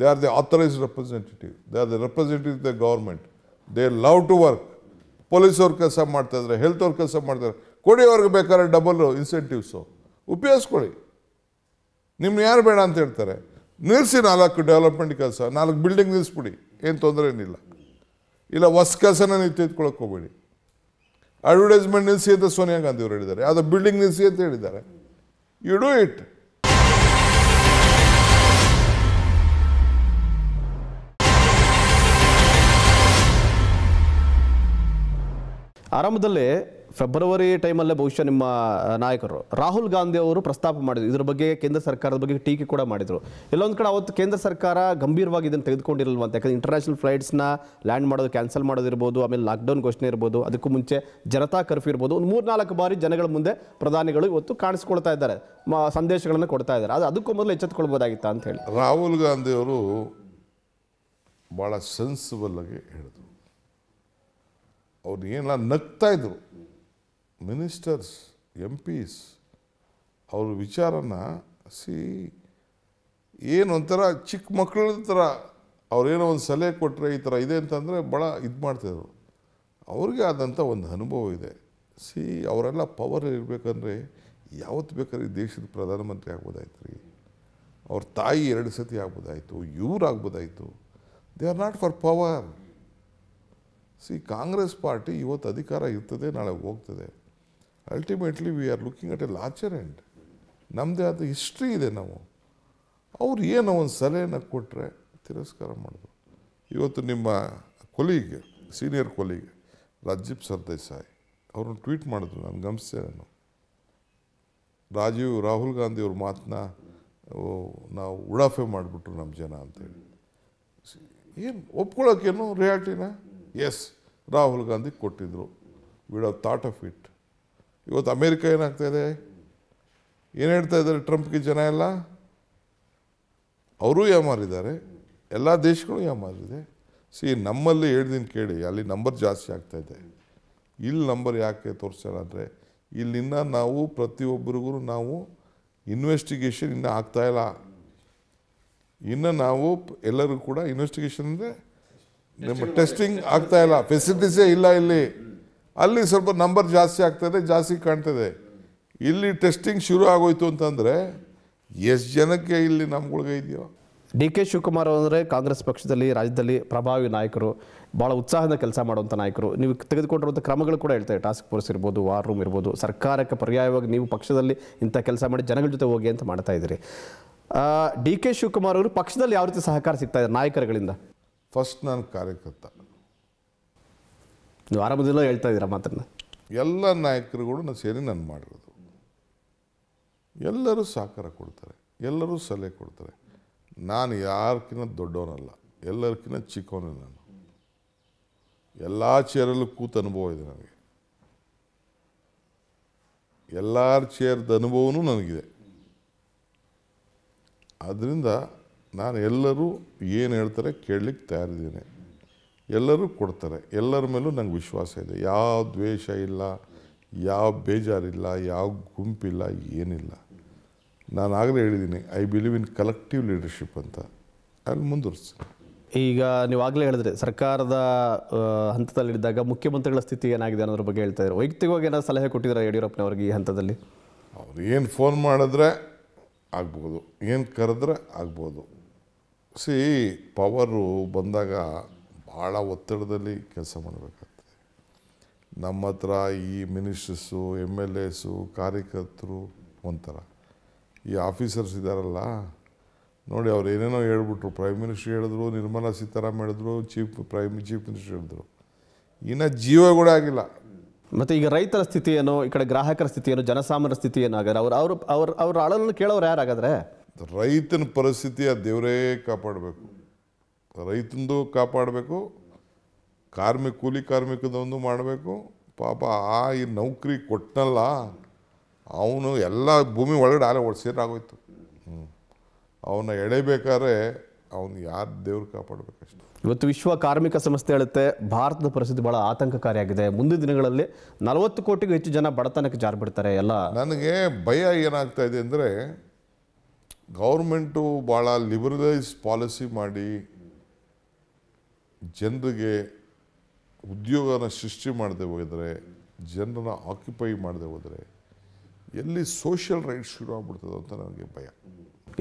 they are the authorised representative they are the representative the government they love to work police ಅವ್ರ ಕೆಲಸ ಮಾಡ್ತಾಯಿದ್ರೆ ಹೆಲ್ತ್ ಅವ್ರ ಕೆಲಸ ಮಾಡ್ತಾರೆ ಕೊಡಿ ಅವ್ರಿಗೆ ಬೇಕಾದ್ರೆ ಡಬಲ್ ಇನ್ಸೆಂಟಿವ್ಸು ಉಪಯೋಗಿಸ್ಕೊಳ್ಳಿ ನಿಮ್ಗೆ ಯಾರು ಬೇಡ ಅಂತ ಹೇಳ್ತಾರೆ ನಿಲ್ಲಿಸಿ ನಾಲ್ಕು ಡೆವಲಪ್ಮೆಂಟ್ ಕೆಲಸ ನಾಲ್ಕು ಬಿಲ್ಡಿಂಗ್ ನಿಲ್ಲಿಸ್ಬಿಡಿ ಏನು ತೊಂದರೆ ಏನಿಲ್ಲ ಇಲ್ಲ ಹೊಸ ಕೆಲಸನ ನೀವು ತೆಗೆದುಕೊಳ್ಳೋಕೆ ಹೋಗಬೇಡಿ ಅಡ್ವರ್ಟೈಸ್ಮೆಂಟ್ ನಿಲ್ಲಿಸಿ ಅಂತ ಸೋನಿಯಾ ಗಾಂಧಿ ಅವರು ಹೇಳಿದ್ದಾರೆ ಯಾವುದೋ ಬಿಲ್ಡಿಂಗ್ ನಿಲ್ಲಿಸಿ ಅಂತ ಹೇಳಿದ್ದಾರೆ ಯು ಇಟ್ ಆರಂಭದಲ್ಲೇ ಫೆಬ್ರವರಿ ಟೈಮಲ್ಲೇ ಬಹುಶಃ ನಿಮ್ಮ ನಾಯಕರು ರಾಹುಲ್ ಗಾಂಧಿ ಅವರು ಪ್ರಸ್ತಾಪ ಮಾಡಿದ್ರು ಇದ್ರ ಬಗ್ಗೆ ಕೇಂದ್ರ ಸರ್ಕಾರದ ಬಗ್ಗೆ ಟೀಕೆ ಕೂಡ ಮಾಡಿದರು ಎಲ್ಲೊಂದು ಕಡೆ ಅವತ್ತು ಕೇಂದ್ರ ಸರ್ಕಾರ ಗಂಭೀರವಾಗಿ ಇದನ್ನು ತೆಗೆದುಕೊಂಡಿರಲ್ವಂತ ಯಾಕಂದರೆ ಇಂಟರ್ನ್ಯಾಷನಲ್ ಫ್ಲೈಟ್ಸ್ನ ಲ್ಯಾಂಡ್ ಮಾಡೋದು ಕ್ಯಾನ್ಸಲ್ ಮಾಡೋದಿರ್ಬೋದು ಆಮೇಲೆ ಲಾಕ್ಡೌನ್ ಘೋಷಣೆ ಇರ್ಬೋದು ಅದಕ್ಕೂ ಮುಂಚೆ ಜನತಾ ಕರ್ಫ್ಯೂ ಇರ್ಬೋದು ಒಂದು ಮೂರ್ನಾಲ್ಕು ಬಾರಿ ಜನಗಳ ಮುಂದೆ ಪ್ರಧಾನಿಗಳು ಇವತ್ತು ಕಾಣಿಸ್ಕೊಳ್ತಾ ಇದ್ದಾರೆ ಸಂದೇಶಗಳನ್ನು ಕೊಡ್ತಾ ಇದ್ದಾರೆ ಅದು ಅದಕ್ಕೂ ಮೊದಲು ಎಚ್ಚೆತ್ಕೊಳ್ಬೋದಾಗಿತ್ತು ಅಂತ ಹೇಳಿ ರಾಹುಲ್ ಗಾಂಧಿ ಅವರು ಭಾಳ ಸೆನ್ಸಿಬಲ್ ಆಗಿ ಹೇಳಿದರು ಅವ್ರು ಏನೆಲ್ಲ ನಗ್ತಾ ಇದ್ರು ಮಿನಿಸ್ಟರ್ಸ್ ಎಂ ಪೀಸ್ ಅವ್ರ ವಿಚಾರನ ಸಿ ಏನು ಒಂಥರ ಚಿಕ್ಕ ಮಕ್ಕಳ ಥರ ಅವ್ರೇನೋ ಒಂದು ಸಲಹೆ ಕೊಟ್ಟರೆ ಈ ಥರ ಇದೆ ಅಂತಂದರೆ ಭಾಳ ಇದು ಮಾಡ್ತಿದ್ರು ಅವ್ರಿಗೆ ಆದಂಥ ಒಂದು ಅನುಭವ ಇದೆ ಸಿ ಅವರೆಲ್ಲ ಪವರ್ ಇರಬೇಕಂದ್ರೆ ಯಾವತ್ತು ಬೇಕಾದ್ರೆ ಈ ದೇಶದ ಪ್ರಧಾನಮಂತ್ರಿ ಆಗ್ಬೋದಾಯ್ತು ರೀ ಅವ್ರ ತಾಯಿ ಎರಡು ಸತಿ ಆಗ್ಬೋದಾಯಿತು ಇವ್ರು ಆಗ್ಬೋದಾಯಿತು they are not for power ಸಿ ಕಾಂಗ್ರೆಸ್ ಪಾರ್ಟಿ ಇವತ್ತು ಅಧಿಕಾರ ಇರ್ತದೆ ನಾಳೆ ಹೋಗ್ತದೆ ultimately we are looking at a larger end ನಮ್ಮದೇ ಆದ ಹಿಸ್ಟ್ರಿ ಇದೆ ನಾವು ಅವ್ರು ಏನೋ ಒಂದು ಸಲಹೆನ ಕೊಟ್ಟರೆ ತಿರಸ್ಕಾರ ಮಾಡಿದ್ರು ಇವತ್ತು ನಿಮ್ಮ colleague senior colleague Rajdeep Sardesai ಅವ್ರನ್ನ ಟ್ವೀಟ್ ಮಾಡಿದ್ರು ನಾನು ಗಮನಿಸಿದೆ ನಾನು ರಾಜೀವ್ ರಾಹುಲ್ ಗಾಂಧಿ ಅವ್ರ ಮಾತನ್ನ ನಾವು ಉಡಾಫೆ ಮಾಡಿಬಿಟ್ರು ನಮ್ಮ ಜನ ಅಂತೇಳಿ ಏನು ಒಪ್ಕೊಳ್ಳೋಕ್ಕೇನು ರಿಯಾಲ್ಟಿನ ಎಸ್ ರಾಹುಲ್ ಗಾಂಧಿ ಕೊಟ್ಟಿದ್ದರು with have thought of it ಇವತ್ತು ಅಮೇರಿಕ ಏನಾಗ್ತಾಯಿದೆ ಏನು ಹೇಳ್ತಾ ಇದ್ದಾರೆ ಟ್ರಂಪ್ಗೆ ಜನ ಎಲ್ಲ ಅವರೂ ಯಾಮಾರಿದ್ದಾರೆ ಎಲ್ಲ ದೇಶಗಳು ಯಾಮಾರಿದೆ ಸಿ ನಮ್ಮಲ್ಲಿ ಹೇಳ್ದಿನ ಕೇಳಿ ಅಲ್ಲಿ ನಂಬರ್ ಜಾಸ್ತಿ ಆಗ್ತಾಯಿದೆ ಇಲ್ಲಿ ನಂಬರ್ ಯಾಕೆ ತೋರಿಸ್ತಾರೆ ಅಂದರೆ ಇಲ್ಲಿಂದ ನಾವು ಪ್ರತಿಯೊಬ್ಬರಿಗೂ ನಾವು ಇನ್ವೆಸ್ಟಿಗೇಷನ್ ಇನ್ನು ಆಗ್ತಾಯಿಲ್ಲ ಇನ್ನು ನಾವು ಎಲ್ಲರೂ ಕೂಡ ಇನ್ವೆಸ್ಟಿಗೇಷನ್ ಅಂದರೆ ನಮ್ಮ ಟೆಸ್ಟಿಂಗ್ ಆಗ್ತಾಯಿಲ್ಲ ಫೆಸಿಲಿಟೀಸೇ ಇಲ್ಲ ಇಲ್ಲಿ ಅಲ್ಲಿ ಸ್ವಲ್ಪ ನಂಬರ್ ಜಾಸ್ತಿ ಆಗ್ತದೆ ಜಾಸ್ತಿ ಕಾಣ್ತದೆ ಇಲ್ಲಿ ಟೆಸ್ಟಿಂಗ್ ಶುರು ಆಗೋಯ್ತು ಅಂತಂದರೆ ಎಷ್ಟು ಜನಕ್ಕೆ ಇಲ್ಲಿ ನಮ್ಗಳಿಗೆ ಇದೆಯೋ ಡಿ ಕೆ ಶಿವಕುಮಾರ್ ಅಂದರೆ ಕಾಂಗ್ರೆಸ್ ಪಕ್ಷದಲ್ಲಿ ರಾಜ್ಯದಲ್ಲಿ ಪ್ರಭಾವಿ ನಾಯಕರು ಭಾಳ ಉತ್ಸಾಹದ ಕೆಲಸ ಮಾಡುವಂಥ ನಾಯಕರು ನೀವು ತೆಗೆದುಕೊಂಡಿರುವಂಥ ಕ್ರಮಗಳು ಕೂಡ ಹೇಳ್ತಾರೆ ಟಾಸ್ಕ್ ಫೋರ್ಸ್ ಇರ್ಬೋದು ವಾರ್ ರೂಮ್ ಇರ್ಬೋದು ಸರ್ಕಾರಕ್ಕೆ ಪರ್ಯಾಯವಾಗಿ ನೀವು ಪಕ್ಷದಲ್ಲಿ ಇಂಥ ಕೆಲಸ ಮಾಡಿ ಜನಗಳ ಜೊತೆ ಹೋಗಿ ಅಂತ ಮಾಡ್ತಾ ಇದ್ದೀರಿ ಡಿ ಕೆ ಶಿವಕುಮಾರ್ ಅವರು ಪಕ್ಷದಲ್ಲಿ ಯಾವ ರೀತಿ ಸಹಕಾರ ಸಿಗ್ತಾ ಇದೆ ನಾಯಕರುಗಳಿಂದ ಫಸ್ಟ್ ನಾನು ಕಾರ್ಯಕರ್ತ ನೀವು ಆರಂಭದಲ್ಲೂ ಹೇಳ್ತಾ ಇದ್ದೀರಾ ಮಾತ್ರ ಎಲ್ಲ ನಾಯಕರುಗಳು ನಾನು ಸೇರಿ ನಾನು ಮಾಡಿರೋದು ಎಲ್ಲರೂ ಸಹಕಾರ ಕೊಡ್ತಾರೆ ಎಲ್ಲರೂ ಸಲಹೆ ಕೊಡ್ತಾರೆ ನಾನು ಯಾರಕ್ಕಿಂತ ದೊಡ್ಡವನಲ್ಲ ಎಲ್ಲರಿಗಿಂತ ಚಿಕ್ಕವನು ನಾನು ಎಲ್ಲ ಚೇರಲ್ಲೂ ಕೂತ ಅನುಭವ ಇದೆ ನನಗೆ ಎಲ್ಲರ ಚೇರ್ದ ಅನುಭವನೂ ನನಗಿದೆ ಆದ್ದರಿಂದ ನಾನು ಎಲ್ಲರೂ ಏನು ಹೇಳ್ತಾರೆ ಕೇಳಲಿಕ್ಕೆ ತಯಾರಿದ್ದೇನೆ ಎಲ್ಲರೂ ಕೊಡ್ತಾರೆ ಎಲ್ಲರ ಮೇಲೂ ನಂಗೆ ವಿಶ್ವಾಸ ಇದೆ ಯಾವ ದ್ವೇಷ ಇಲ್ಲ ಯಾವ ಬೇಜಾರಿಲ್ಲ ಯಾವ ಗುಂಪಿಲ್ಲ ಏನಿಲ್ಲ ನಾನು ಆಗಲೇ ಹೇಳಿದ್ದೀನಿ I believe in collective leadership ಅಂತ ಅಲ್ಲಿ ಮುಂದುವರ್ಸಿ ಈಗ ನೀವು ಆಗಲೇ ಹೇಳಿದ್ರೆ ಸರ್ಕಾರದ ಹಂತದಲ್ಲಿದ್ದಾಗ ಮುಖ್ಯಮಂತ್ರಿಗಳ ಸ್ಥಿತಿ ಏನಾಗಿದೆ ಅನ್ನೋದ್ರ ಬಗ್ಗೆ ಹೇಳ್ತಾ ಇದ್ದಾರೆ ವೈಯಕ್ತಿಕವಾಗಿ ಏನಾದ್ರು ಸಲಹೆ ಕೊಟ್ಟಿದ್ದಾರೆ ಯಡಿಯೂರಪ್ಪನವ್ರಿಗೆ ಈ ಹಂತದಲ್ಲಿ ಅವ್ರು ಏನು ಫೋನ್ ಮಾಡಿದ್ರೆ ಆಗ್ಬೋದು ಏನು ಕರೆದ್ರೆ ಆಗ್ಬೋದು ಸಿ ಪವರು ಬಂದಾಗ ಭಾಳ ಒತ್ತಡದಲ್ಲಿ ಕೆಲಸ ಮಾಡಬೇಕಾಗ್ತದೆ ನಮ್ಮ ಹತ್ರ ಈ ಮಿನಿಸ್ಟರ್ಸು ಎಮ್ ಎಲ್ ಎಸು ಕಾರ್ಯಕರ್ತರು ಒಂಥರ ಈ ಆಫೀಸರ್ಸ್ ಇದ್ದಾರಲ್ಲ ನೋಡಿ ಅವ್ರು ಏನೇನೋ ಹೇಳ್ಬಿಟ್ರು ಪ್ರೈಮ್ ಮಿನಿಸ್ಟ್ರ್ ಹೇಳಿದ್ರು ನಿರ್ಮಲಾ ಸೀತಾರಾಮ್ ಹೇಳಿದ್ರು ಚೀಫ್ ಪ್ರೈಮ್ ಚೀಫ್ ಮಿನಿಸ್ಟರ್ ಹೇಳಿದ್ರು ಇನ್ನು ಜೀವ ಕೂಡ ಆಗಿಲ್ಲ ಮತ್ತು ಈಗ ರೈತರ ಸ್ಥಿತಿಯೇನು ಈ ಕಡೆ ಗ್ರಾಹಕರ ಸ್ಥಿತಿ ಸ್ಥಿತಿಯೇನು ಜನಸಾಮಾನ್ಯರ ಸ್ಥಿತಿ ಏನಾಗಾರೆ ಅವ್ರು ಅವ್ರು ಅವ್ರ ಅವ್ರ ಅಳಲನ್ನು ಕೇಳೋರು ಯಾರಾಗಾದ್ರೆ ರೈತನ ಪರಿಸ್ಥಿತಿ ಆ ದೇವರೇ ಕಾಪಾಡಬೇಕು ರೈತಂದು ಕಾಪಾಡಬೇಕು ಕಾರ್ಮಿಕ ಕೂಲಿ ಕಾರ್ಮಿಕದೊಂದು ಮಾಡಬೇಕು ಪಾಪ ಆ ಈ ನೌಕರಿ ಕೊಟ್ಟನಲ್ಲ ಅವನು ಎಲ್ಲ ಭೂಮಿ ಒಳಗಡೆ ಆಲೆ ಒಡಿಸಿದ್ರೆ ಆಗೋಯ್ತು ಅವನ್ನ ಎಳೆಬೇಕಾದ್ರೆ ಅವನು ಯಾರು ದೇವ್ರು ಕಾಪಾಡಬೇಕಷ್ಟು ಇವತ್ತು ವಿಶ್ವ ಕಾರ್ಮಿಕ ಸಂಸ್ಥೆ ಹೇಳುತ್ತೆ ಭಾರತದ ಪರಿಸ್ಥಿತಿ ಭಾಳ ಆತಂಕಕಾರಿಯಾಗಿದೆ ಮುಂದಿನ ದಿನಗಳಲ್ಲಿ ನಲವತ್ತು ಕೋಟಿಗೂ ಹೆಚ್ಚು ಜನ ಬಡತನಕ್ಕೆ ಜಾರಿ ಬಿಡ್ತಾರೆ ಎಲ್ಲ ನನಗೆ ಭಯ ಏನಾಗ್ತಾ ಇದೆ ಅಂದರೆ ಗೌರ್ಮೆಂಟು ಭಾಳ ಲಿಬರಲೈಸ್ ಪಾಲಿಸಿ ಮಾಡಿ ಜನರಿಗೆ ಉದ್ಯೋಗನ ಸೃಷ್ಟಿ ಮಾಡದೆ ಹೋದರೆ ಜನರನ್ನ ಆಕ್ಯುಪೈ ಮಾಡದೆ ಹೋದರೆ ಎಲ್ಲಿ ಸೋಷಿಯಲ್ ರೈಟ್ಸ್ ಶುರು ಆಗ್ಬಿಡ್ತದೆ ಅಂತ ನನಗೆ ಭಯ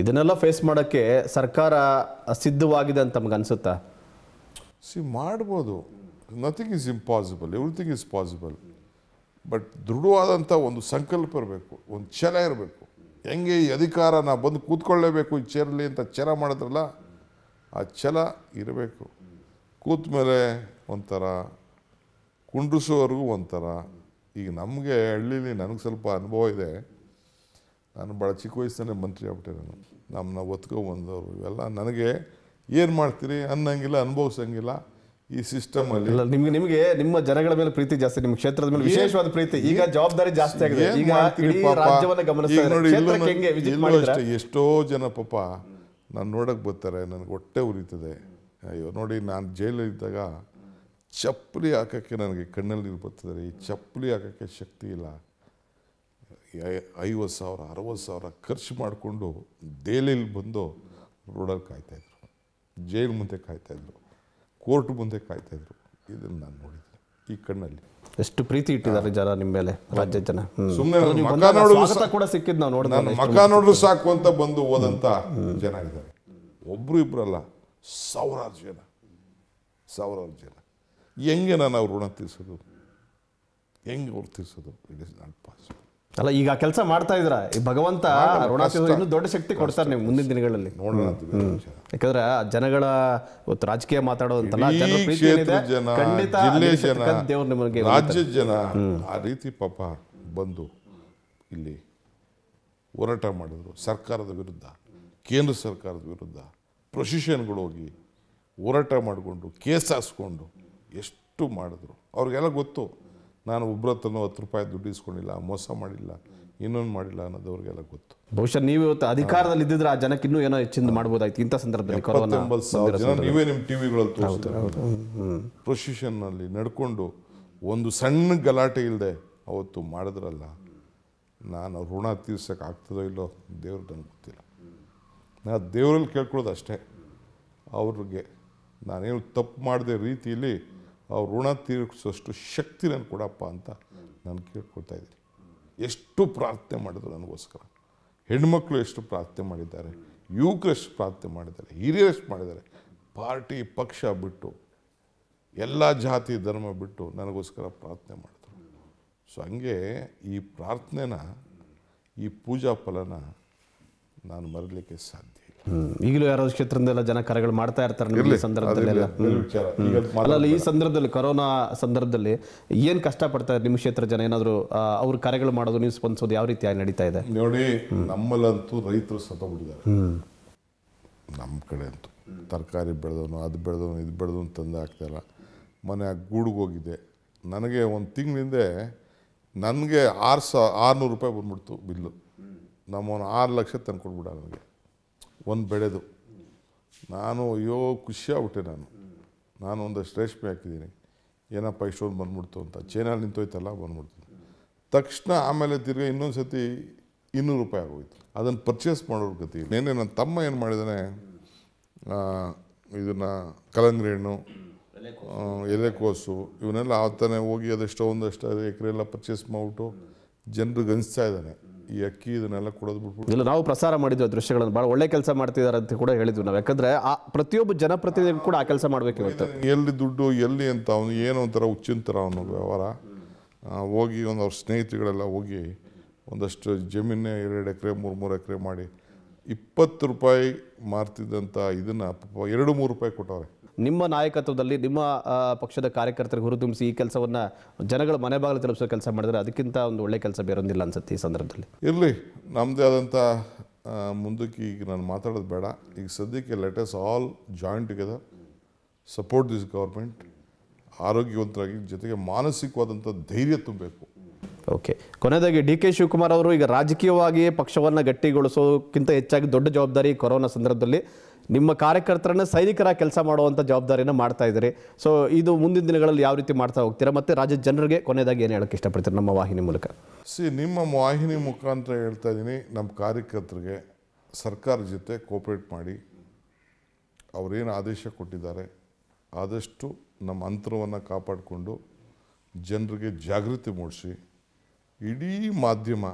ಇದನ್ನೆಲ್ಲ ಫೇಸ್ ಮಾಡೋಕ್ಕೆ ಸರ್ಕಾರ ಸಿದ್ಧವಾಗಿದೆ ಅಂತ ನಮ್ಗೆ ಅನಿಸುತ್ತಾ ಸಿ ಮಾಡ್ಬೋದು nothing is impossible everything is possible but ದೃಢವಾದಂಥ ಒಂದು ಸಂಕಲ್ಪ ಇರಬೇಕು ಒಂದು ಛಲ ಇರಬೇಕು ಹೆಂಗೆ ಈ ಅಧಿಕಾರ ನಾ ಬಂದು ಕೂತ್ಕೊಳ್ಳೇಬೇಕು ಈ ಚೇರಲ್ಲಿ ಅಂತ ಛಲ ಮಾಡಿದ್ರಲ್ಲ ಆ ಛಲ ಇರಬೇಕು ಕೂತ ಮೇಲೆ ಒಂಥರ ಕುಂಡ್ರಿಸೋವರೆಗೂ ಒಂಥರ ಈಗ ನಮಗೆ ಹಳ್ಳೀಲಿ ನನಗೆ ಸ್ವಲ್ಪ ಅನುಭವ ಇದೆ ನಾನು ಭಾಳ ಚಿಕ್ಕ ವಯಸ್ಸನ್ನೇ ಮಂತ್ರಿ ಆಗ್ಬಿಟ್ಟೆ ನಾನು ನಮ್ಮನ್ನ ಒತ್ಕೊಂಬಂದವರು ಇವೆಲ್ಲ ನನಗೆ ಏನು ಮಾಡ್ತೀರಿ ಅನ್ನಂಗಿಲ್ಲ ಅನುಭವಿಸಂಗಿಲ್ಲ ಈ ಸಿಸ್ಟಮ್ ಅಲ್ಲಿ ನಿಮ್ಗೆ ನಿಮಗೆ ನಿಮ್ಮ ಜನಗಳ ಮೇಲೆ ಪ್ರೀತಿ ಜಾಸ್ತಿ ನಿಮ್ಮ ಕ್ಷೇತ್ರದ ಮೇಲೆ ವಿಶೇಷವಾದ ಪ್ರೀತಿ ಈಗ ಜವಾಬ್ದಾರಿ ಜಾಸ್ತಿ ಆಗಿದೆ ಈಗ ಎಷ್ಟೋ ಜನ ಪಾಪ ನಾನು ನೋಡಕ್ ಬರ್ತಾರೆ ನನಗೆ ಹೊಟ್ಟೆ ಉರಿತದೆ ಅಯ್ಯೋ ನೋಡಿ ನಾನು ಜೈಲಲ್ಲಿದ್ದಾಗ ಚಪ್ಪಲಿ ಹಾಕೋಕ್ಕೆ ನನಗೆ ಕಣ್ಣಲ್ಲಿ ಬರ್ತಿದ್ದಾರೆ ಈ ಚಪ್ಪಲಿ ಹಾಕೋಕ್ಕೆ ಶಕ್ತಿ ಇಲ್ಲ ಐವತ್ತು ಸಾವಿರ ಅರವತ್ತು ಸಾವಿರ ಖರ್ಚು ಮಾಡಿಕೊಂಡು ದೆಹಲಿಯಲ್ಲಿ ಬಂದು ರೋಡಲ್ಲಿ ಕಾಯ್ತಾಯಿದ್ರು ಜೈಲ್ ಮುಂದೆ ಕಾಯ್ತಾಯಿದ್ರು ಕೋರ್ಟ್ ಮುಂದೆ ಕಾಯ್ತಾಯಿದ್ರು ಇದನ್ನು ನಾನು ನೋಡಿದ್ದೆ ಈ ಕಣ್ಣಲ್ಲಿ ಎಷ್ಟು ಪ್ರೀತಿ ಇಟ್ಟಿದ್ದಾರೆ ಜನ ನಿಮ್ಮ ಮೇಲೆ ರಾಜ್ಯ ಜನ ಸುಮ್ಮನೆ ಮಕ ನೋಡಿದ್ರು ಕೂಡ ಸಿಕ್ಕಿದ್ದು ನಾವು ನೋಡಿದ್ರೆ ಮಕ ನೋಡಿದ್ರು ಸಾಕು ಅಂತ ಬಂದು ಹೋದಂಥ ಜನ ಇದ್ದಾರೆ ಒಬ್ಬರು ಇಬ್ಬರಲ್ಲ ಸಾವಿರಾರು ಜನ ಸಾವಿರಾರು ಜನ ಹೆಂಗೆ ನಾನು ಋಣ ತೀರಿಸೋದು ಹೆಂಗೆ ಅವ್ರು ತೀರಿಸೋದು ಇಟ್ ಇಸ್ ನಾಟ್ ಅಲ್ಲ ಈಗ ಕೆಲಸ ಮಾಡ್ತಾ ಇದ್ರ ಭಗವಂತ ಋಣ ಇನ್ನೂ ದೊಡ್ಡ ಶಕ್ತಿ ಕೊಡ್ತಾರೆ ನೀವು ಮುಂದಿನ ದಿನಗಳಲ್ಲಿ ನೋಡೋಣ ಯಾಕಂದ್ರೆ ಜನಗಳ ಇವತ್ತು ರಾಜಕೀಯ ಮಾತಾಡೋದಂತಲ್ಲ ನಿಮಗೆ ರಾಜ್ಯದ ಜನ ಆ ರೀತಿ ಪಾಪ ಬಂದು ಇಲ್ಲಿ ಹೋರಾಟ ಮಾಡಿದ್ರು ಸರ್ಕಾರದ ವಿರುದ್ಧ ಕೇಂದ್ರ ಸರ್ಕಾರದ ವಿರುದ್ಧ ಪ್ರೊಸಿಷನ್ಗಳೋಗಿ ಹೋರಾಟ ಮಾಡಿಕೊಂಡು ಕೇಸ್ ಹಾಸ್ಕೊಂಡು ಎಷ್ಟು ಮಾಡಿದ್ರು ಅವ್ರಿಗೆಲ್ಲ ಗೊತ್ತು ನಾನು ಒಬ್ಬರತ್ತನೂ ಹತ್ತು ರೂಪಾಯಿ ದುಡ್ಡು ಇಸ್ಕೊಂಡಿಲ್ಲ ಮೋಸ ಮಾಡಿಲ್ಲ ಇನ್ನೊಂದು ಮಾಡಿಲ್ಲ ಅನ್ನೋದು ಅವ್ರಿಗೆಲ್ಲ ಗೊತ್ತು ಬಹುಶಃ ನೀವು ಇವತ್ತು ಅಧಿಕಾರದಲ್ಲಿ ಇದ್ದಿದ್ರೆ ಆ ಜನಕ್ಕೆ ಇನ್ನೂ ಏನೋ ಹೆಚ್ಚಿಂದ ಮಾಡ್ಬೋದಾಯ್ತು ಇಂಥ ಸಂದರ್ಭದಲ್ಲಿ ಜನ ನೀವೇ ನಿಮ್ಮ ಟಿ ವಿಗಳಲ್ಲಿ ತೋರಿಸ್ತಾರೆ ಪ್ರೊಸಿಷನ್ನಲ್ಲಿ ನಡ್ಕೊಂಡು ಒಂದು ಸಣ್ಣ ಗಲಾಟೆ ಇಲ್ಲದೆ ಅವತ್ತು ಮಾಡಿದ್ರಲ್ಲ ನಾನು ಋಣ ತೀರ್ಸೋಕೆ ಆಗ್ತದೋ ಇಲ್ಲೋ ದೇವ್ರದ್ದು ಗೊತ್ತಿಲ್ಲ ನಾನು ದೇವರಲ್ಲಿ ಕೇಳ್ಕೊಳ್ಳೋದು ಅಷ್ಟೇ ಅವ್ರಿಗೆ ನಾನೇನು ತಪ್ಪು ಮಾಡದೇ ರೀತಿಯಲ್ಲಿ ಅವ್ರ ಋಣ ತೀರಿಸೋಷ್ಟು ಶಕ್ತಿ ನಾನು ಕೊಡಪ್ಪ ಅಂತ ನಾನು ಕೇಳ್ಕೊಳ್ತಾ ಇದ್ದೀನಿ ಎಷ್ಟು ಪ್ರಾರ್ಥನೆ ಮಾಡಿದ್ರು ನನಗೋಸ್ಕರ ಹೆಣ್ಮಕ್ಳು ಎಷ್ಟು ಪ್ರಾರ್ಥನೆ ಮಾಡಿದ್ದಾರೆ ಯುವಕರು ಎಷ್ಟು ಪ್ರಾರ್ಥನೆ ಮಾಡಿದ್ದಾರೆ ಎಷ್ಟು ಮಾಡಿದ್ದಾರೆ ಪಾರ್ಟಿ ಪಕ್ಷ ಬಿಟ್ಟು ಎಲ್ಲ ಜಾತಿ ಧರ್ಮ ಬಿಟ್ಟು ನನಗೋಸ್ಕರ ಪ್ರಾರ್ಥನೆ ಮಾಡಿದ್ರು ಸೊ ಹಂಗೆ ಈ ಪ್ರಾರ್ಥನೆನ ಈ ಪೂಜಾ ಫಲನ ನಾನು ಮರಲಿಕ್ಕೆ ಸಾಧ್ಯ ಈಗಲೂ ಯಾರೋ ಕ್ಷೇತ್ರದಲ್ಲ ಜನ ಕರೆಗಳು ಮಾಡ್ತಾ ಇರ್ತಾರೆ ಸಂದರ್ಭದಲ್ಲಿ ಈ ಸಂದರ್ಭದಲ್ಲಿ ಕೊರೋನಾ ಸಂದರ್ಭದಲ್ಲಿ ಏನ್ ಕಷ್ಟ ಪಡ್ತಾ ನಿಮ್ಮ ಕ್ಷೇತ್ರ ಜನ ಏನಾದ್ರು ಅವ್ರ ಕರೆಗಳು ಮಾಡೋದು ನೀವು ಸ್ಪಂದಿಸೋದು ಯಾವ ರೀತಿಯಾಗಿ ನಡೀತಾ ಇದೆ ನೋಡಿ ನಮ್ಮಲ್ಲಂತೂ ರೈತರು ಸತ್ತೋಗ್ಬಿಟ್ಟಿದ್ದಾರೆ ನಮ್ಮ ಕಡೆ ಅಂತೂ ತರಕಾರಿ ಬೆಳೆದವನು ಅದು ಬೆಳೆದವನು ಇದು ಬೆಳೆದವನು ತಂದೆ ಹಾಕ್ತಾರ ಮನೆ ಗೂಡಿಗೆ ಹೋಗಿದೆ ನನಗೆ ಒಂದು ತಿಂಗಳಿಂದ ನನಗೆ ಆರು ಸಾ ಆರುನೂರು ರೂಪಾಯಿ ಬಂದ್ಬಿಡ್ತು ಬಿಲ್ಲು ನಮ್ಮವನು ಆರು ಲಕ್ಷ ತಂದು ನನಗೆ ಒಂದು ಬೆಳೆದು ನಾನು ಅಯ್ಯೋ ಖುಷಿಯಾಗ್ಬಿಟ್ಟೆ ನಾನು ನಾನು ಒಂದಷ್ಟು ರೇಷ್ಮೆ ಹಾಕಿದ್ದೀನಿ ಏನಪ್ಪ ಇಷ್ಟೊಂದು ಬಂದ್ಬಿಡ್ತು ಅಂತ ಚೈನಲ್ಲಿ ನಿಂತೋಯ್ತಲ್ಲ ಬಂದ್ಬಿಡ್ತು ತಕ್ಷಣ ಆಮೇಲೆ ತಿರ್ಗಿ ಇನ್ನೊಂದು ಸತಿ ಇನ್ನೂರು ರೂಪಾಯಿ ಆಗೋಯ್ತು ಅದನ್ನು ಪರ್ಚೇಸ್ ಮಾಡೋರು ಗತಿ ನೆನ್ನೆ ನನ್ನ ತಮ್ಮ ಏನು ಮಾಡಿದಾನೆ ಇದನ್ನು ಕಲಂಗ್ರಿ ಹಣ್ಣು ಎಲೆಕೋಸು ಇವನ್ನೆಲ್ಲ ಆತನೇ ಹೋಗಿ ಅದೆಷ್ಟೋ ಒಂದಷ್ಟು ಎಕರೆ ಎಲ್ಲ ಪರ್ಚೇಸ್ ಮಾಡಿಬಿಟ್ಟು ಜನರಿಗೆ ಅನಿಸ್ತಾ ಇದ್ದಾನೆ ಈ ಅಕ್ಕಿ ಇದನ್ನೆಲ್ಲ ಕೊಡೋದು ಬಿಟ್ಬಿಟ್ಟು ಇಲ್ಲ ನಾವು ಪ್ರಸಾರ ಮಾಡಿದ್ವಿ ಆ ದೃಶ್ಯಗಳನ್ನು ಭಾಳ ಒಳ್ಳೆ ಕೆಲಸ ಮಾಡ್ತಿದ್ದಾರೆ ಅಂತ ಕೂಡ ಹೇಳಿದ್ವಿ ನಾವು ಯಾಕಂದ್ರೆ ಆ ಪ್ರತಿಯೊಬ್ಬ ಜನಪ್ರತಿನಿಧಿ ಕೂಡ ಆ ಕೆಲಸ ಮಾಡಬೇಕಿರುತ್ತೆ ಎಲ್ಲಿ ದುಡ್ಡು ಎಲ್ಲಿ ಅಂತ ಅವನು ಏನೋ ಒಂಥರ ಉಚ್ಚಿಂತರ ಅವನು ವ್ಯವಹಾರ ಹೋಗಿ ಒಂದು ಅವ್ರ ಸ್ನೇಹಿತರುಗಳೆಲ್ಲ ಹೋಗಿ ಒಂದಷ್ಟು ಜಮೀನೇ ಎರಡು ಎಕರೆ ಮೂರು ಮೂರು ಎಕರೆ ಮಾಡಿ ಇಪ್ಪತ್ತು ರೂಪಾಯಿ ಮಾರ್ತಿದ್ದಂಥ ಇದನ್ನು ಎರಡು ಮೂರು ರೂಪಾಯಿ ಕೊಟ್ಟವ್ರೆ ನಿಮ್ಮ ನಾಯಕತ್ವದಲ್ಲಿ ನಿಮ್ಮ ಪಕ್ಷದ ಕಾರ್ಯಕರ್ತರಿಗೆ ಹುರಿದುಂಬಿಸಿ ಈ ಕೆಲಸವನ್ನು ಜನಗಳ ಮನೆ ಬಾಗಿಲು ತಲುಪಿಸೋ ಕೆಲಸ ಮಾಡಿದ್ರೆ ಅದಕ್ಕಿಂತ ಒಂದು ಒಳ್ಳೆ ಕೆಲಸ ಬೇರೊಂದಿಲ್ಲ ಅನ್ಸುತ್ತೆ ಈ ಸಂದರ್ಭದಲ್ಲಿ ಇರಲಿ ನಮ್ಮದೇ ಆದಂಥ ಮುಂದಕ್ಕೆ ಈಗ ನಾನು ಮಾತಾಡೋದು ಬೇಡ ಈಗ ಸದ್ಯಕ್ಕೆ let's all joint together support this government ಆರೋಗ್ಯವಂತರಾಗಿ ಜೊತೆಗೆ ಮಾನಸಿಕವಾದಂಥ ಧೈರ್ಯ ತುಂಬಬೇಕು ಓಕೆ ಕೊನೆಯದಾಗಿ ಡಿ ಕೆ ಶಿವಕುಮಾರ್ ಅವರು ಈಗ ರಾಜಕೀಯವಾಗಿ ಪಕ್ಷವನ್ನು ಗಟ್ಟಿಗೊಳಿಸೋಕ್ಕಿಂತ ಹೆಚ್ಚಾಗಿ ದೊಡ್ಡ ಜವಾಬ್ದಾರಿ ಕೊರೋನಾ ಸಂದರ್ಭದಲ್ಲಿ ನಿಮ್ಮ ಕಾರ್ಯಕರ್ತರನ್ನ ಸೈನಿಕರ ಕೆಲಸ ಮಾಡುವಂಥ ಜವಾಬ್ದಾರಿಯನ್ನು ಮಾಡ್ತಾ ಇದ್ದಾರೆ ಸೊ ಇದು ಮುಂದಿನ ದಿನಗಳಲ್ಲಿ ಯಾವ ರೀತಿ ಮಾಡ್ತಾ ಹೋಗ್ತೀರಾ ಮತ್ತು ರಾಜ್ಯದ ಜನರಿಗೆ ಕೊನೆಯದಾಗಿ ಏನು ಹೇಳಕ್ಕೆ ಇಷ್ಟಪಡ್ತೀರಿ ನಮ್ಮ ವಾಹಿನಿ ಮೂಲಕ ಸಿ ನಿಮ್ಮ ವಾಹಿನಿ ಮುಖಾಂತರ ಹೇಳ್ತಾ ಇದ್ದೀನಿ ನಮ್ಮ ಕಾರ್ಯಕರ್ತರಿಗೆ ಸರ್ಕಾರ ಜೊತೆ ಕೋಪರೇಟ್ ಮಾಡಿ ಅವರೇನು ಆದೇಶ ಕೊಟ್ಟಿದ್ದಾರೆ ಆದಷ್ಟು ನಮ್ಮ ಅಂತರವನ್ನು ಕಾಪಾಡಿಕೊಂಡು ಜನರಿಗೆ ಜಾಗೃತಿ ಮೂಡಿಸಿ ಇಡೀ ಮಾಧ್ಯಮ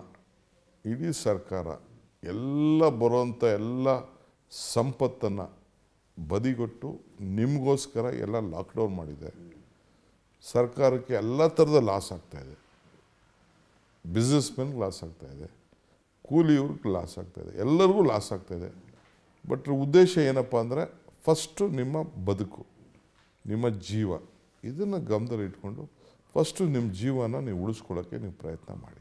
ಇಡೀ ಸರ್ಕಾರ ಎಲ್ಲ ಬರುವಂಥ ಎಲ್ಲ ಸಂಪತ್ತನ್ನು ಬದಿಗೊಟ್ಟು ನಿಮಗೋಸ್ಕರ ಎಲ್ಲ ಲಾಕ್ಡೌನ್ ಮಾಡಿದೆ ಸರ್ಕಾರಕ್ಕೆ ಎಲ್ಲ ಥರದ ಲಾಸ್ ಆಗ್ತಾಯಿದೆ ಬಿಸ್ನೆಸ್ ಮೆನ್ಗೆ ಲಾಸ್ ಆಗ್ತಾಯಿದೆ ಕೂಲಿಯವ್ರಿಗೆ ಲಾಸ್ ಆಗ್ತಾಯಿದೆ ಎಲ್ಲರಿಗೂ ಲಾಸ್ ಆಗ್ತಾಯಿದೆ ಬಟ್ ಉದ್ದೇಶ ಏನಪ್ಪ ಅಂದರೆ ಫಸ್ಟು ನಿಮ್ಮ ಬದುಕು ನಿಮ್ಮ ಜೀವ ಇದನ್ನು ಗಮನದಲ್ಲಿ ಇಟ್ಕೊಂಡು ಫಸ್ಟು ನಿಮ್ಮ ಜೀವನ ನೀವು ಉಳಿಸ್ಕೊಳ್ಳೋಕ್ಕೆ ನೀವು ಪ್ರಯತ್ನ ಮಾಡಿ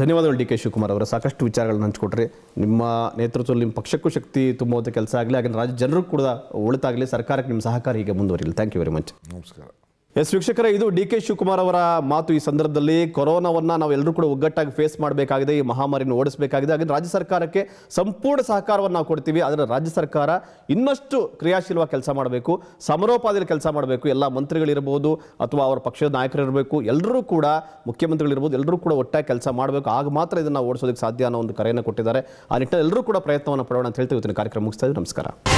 ಧನ್ಯವಾದಗಳು ಡಿ ಕೆ ಶಿವಕುಮಾರ್ ಅವರ ಸಾಕಷ್ಟು ವಿಚಾರಗಳನ್ನ ಹಂಚಿಕೊಟ್ರಿ ನಿಮ್ಮ ನೇತೃತ್ವದಲ್ಲಿ ನಿಮ್ಮ ಪಕ್ಷಕ್ಕೂ ಶಕ್ತಿ ತುಂಬುವಂಥ ಕೆಲಸ ಆಗಲಿ ಹಾಗೆ ರಾಜ್ಯ ಜನರು ಕೂಡ ಒಳಿತಾಗಲಿ ಸರ್ಕಾರಕ್ಕೆ ನಿಮ್ಮ ಸಹಕಾರ ಹೀಗೆ ಮುಂದುವರಿಲಿ ಥ್ಯಾಂಕ್ ಯು ವೆರಿ ಮಚ್ ನಮಸ್ಕಾರ ಎಸ್ ವೀಕ್ಷಕರ ಇದು ಡಿ ಕೆ ಶಿವಕುಮಾರ್ ಅವರ ಮಾತು ಈ ಸಂದರ್ಭದಲ್ಲಿ ಕೊರೋನಾವನ್ನು ನಾವು ಎಲ್ಲರೂ ಕೂಡ ಒಗ್ಗಟ್ಟಾಗಿ ಫೇಸ್ ಮಾಡಬೇಕಾಗಿದೆ ಈ ಮಹಾಮಾರಿಯನ್ನು ಓಡಿಸಬೇಕಾಗಿದೆ ಹಾಗೆ ರಾಜ್ಯ ಸರ್ಕಾರಕ್ಕೆ ಸಂಪೂರ್ಣ ಸಹಕಾರವನ್ನು ನಾವು ಕೊಡ್ತೀವಿ ಆದರೆ ರಾಜ್ಯ ಸರ್ಕಾರ ಇನ್ನಷ್ಟು ಕ್ರಿಯಾಶೀಲವಾಗಿ ಕೆಲಸ ಮಾಡಬೇಕು ಸಮರೋಪಾದಿಯಲ್ಲಿ ಕೆಲಸ ಮಾಡಬೇಕು ಎಲ್ಲ ಮಂತ್ರಿಗಳಿರ್ಬೋದು ಅಥವಾ ಅವರ ಪಕ್ಷದ ನಾಯಕರಿರಬೇಕು ಎಲ್ಲರೂ ಕೂಡ ಮುಖ್ಯಮಂತ್ರಿಗಳಿರ್ಬೋದು ಎಲ್ಲರೂ ಕೂಡ ಒಟ್ಟಾಗಿ ಕೆಲಸ ಮಾಡಬೇಕು ಆಗ ಮಾತ್ರ ಇದನ್ನು ಓಡಿಸೋದಕ್ಕೆ ಸಾಧ್ಯ ಅನ್ನೋ ಒಂದು ಕರೆಯನ್ನು ಕೊಟ್ಟಿದ್ದಾರೆ ಆ ನಿಟ್ಟಿನಲ್ಲಿ ಎಲ್ಲರೂ ಕೂಡ ಪ್ರಯತ್ನವನ್ನು ಪಡೋಣ ಅಂತ ಹೇಳ್ತೀವಿ ಕಾರ್ಯಕ್ರಮ ಮುಗಿಸ್ತಾ ನಮಸ್ಕಾರ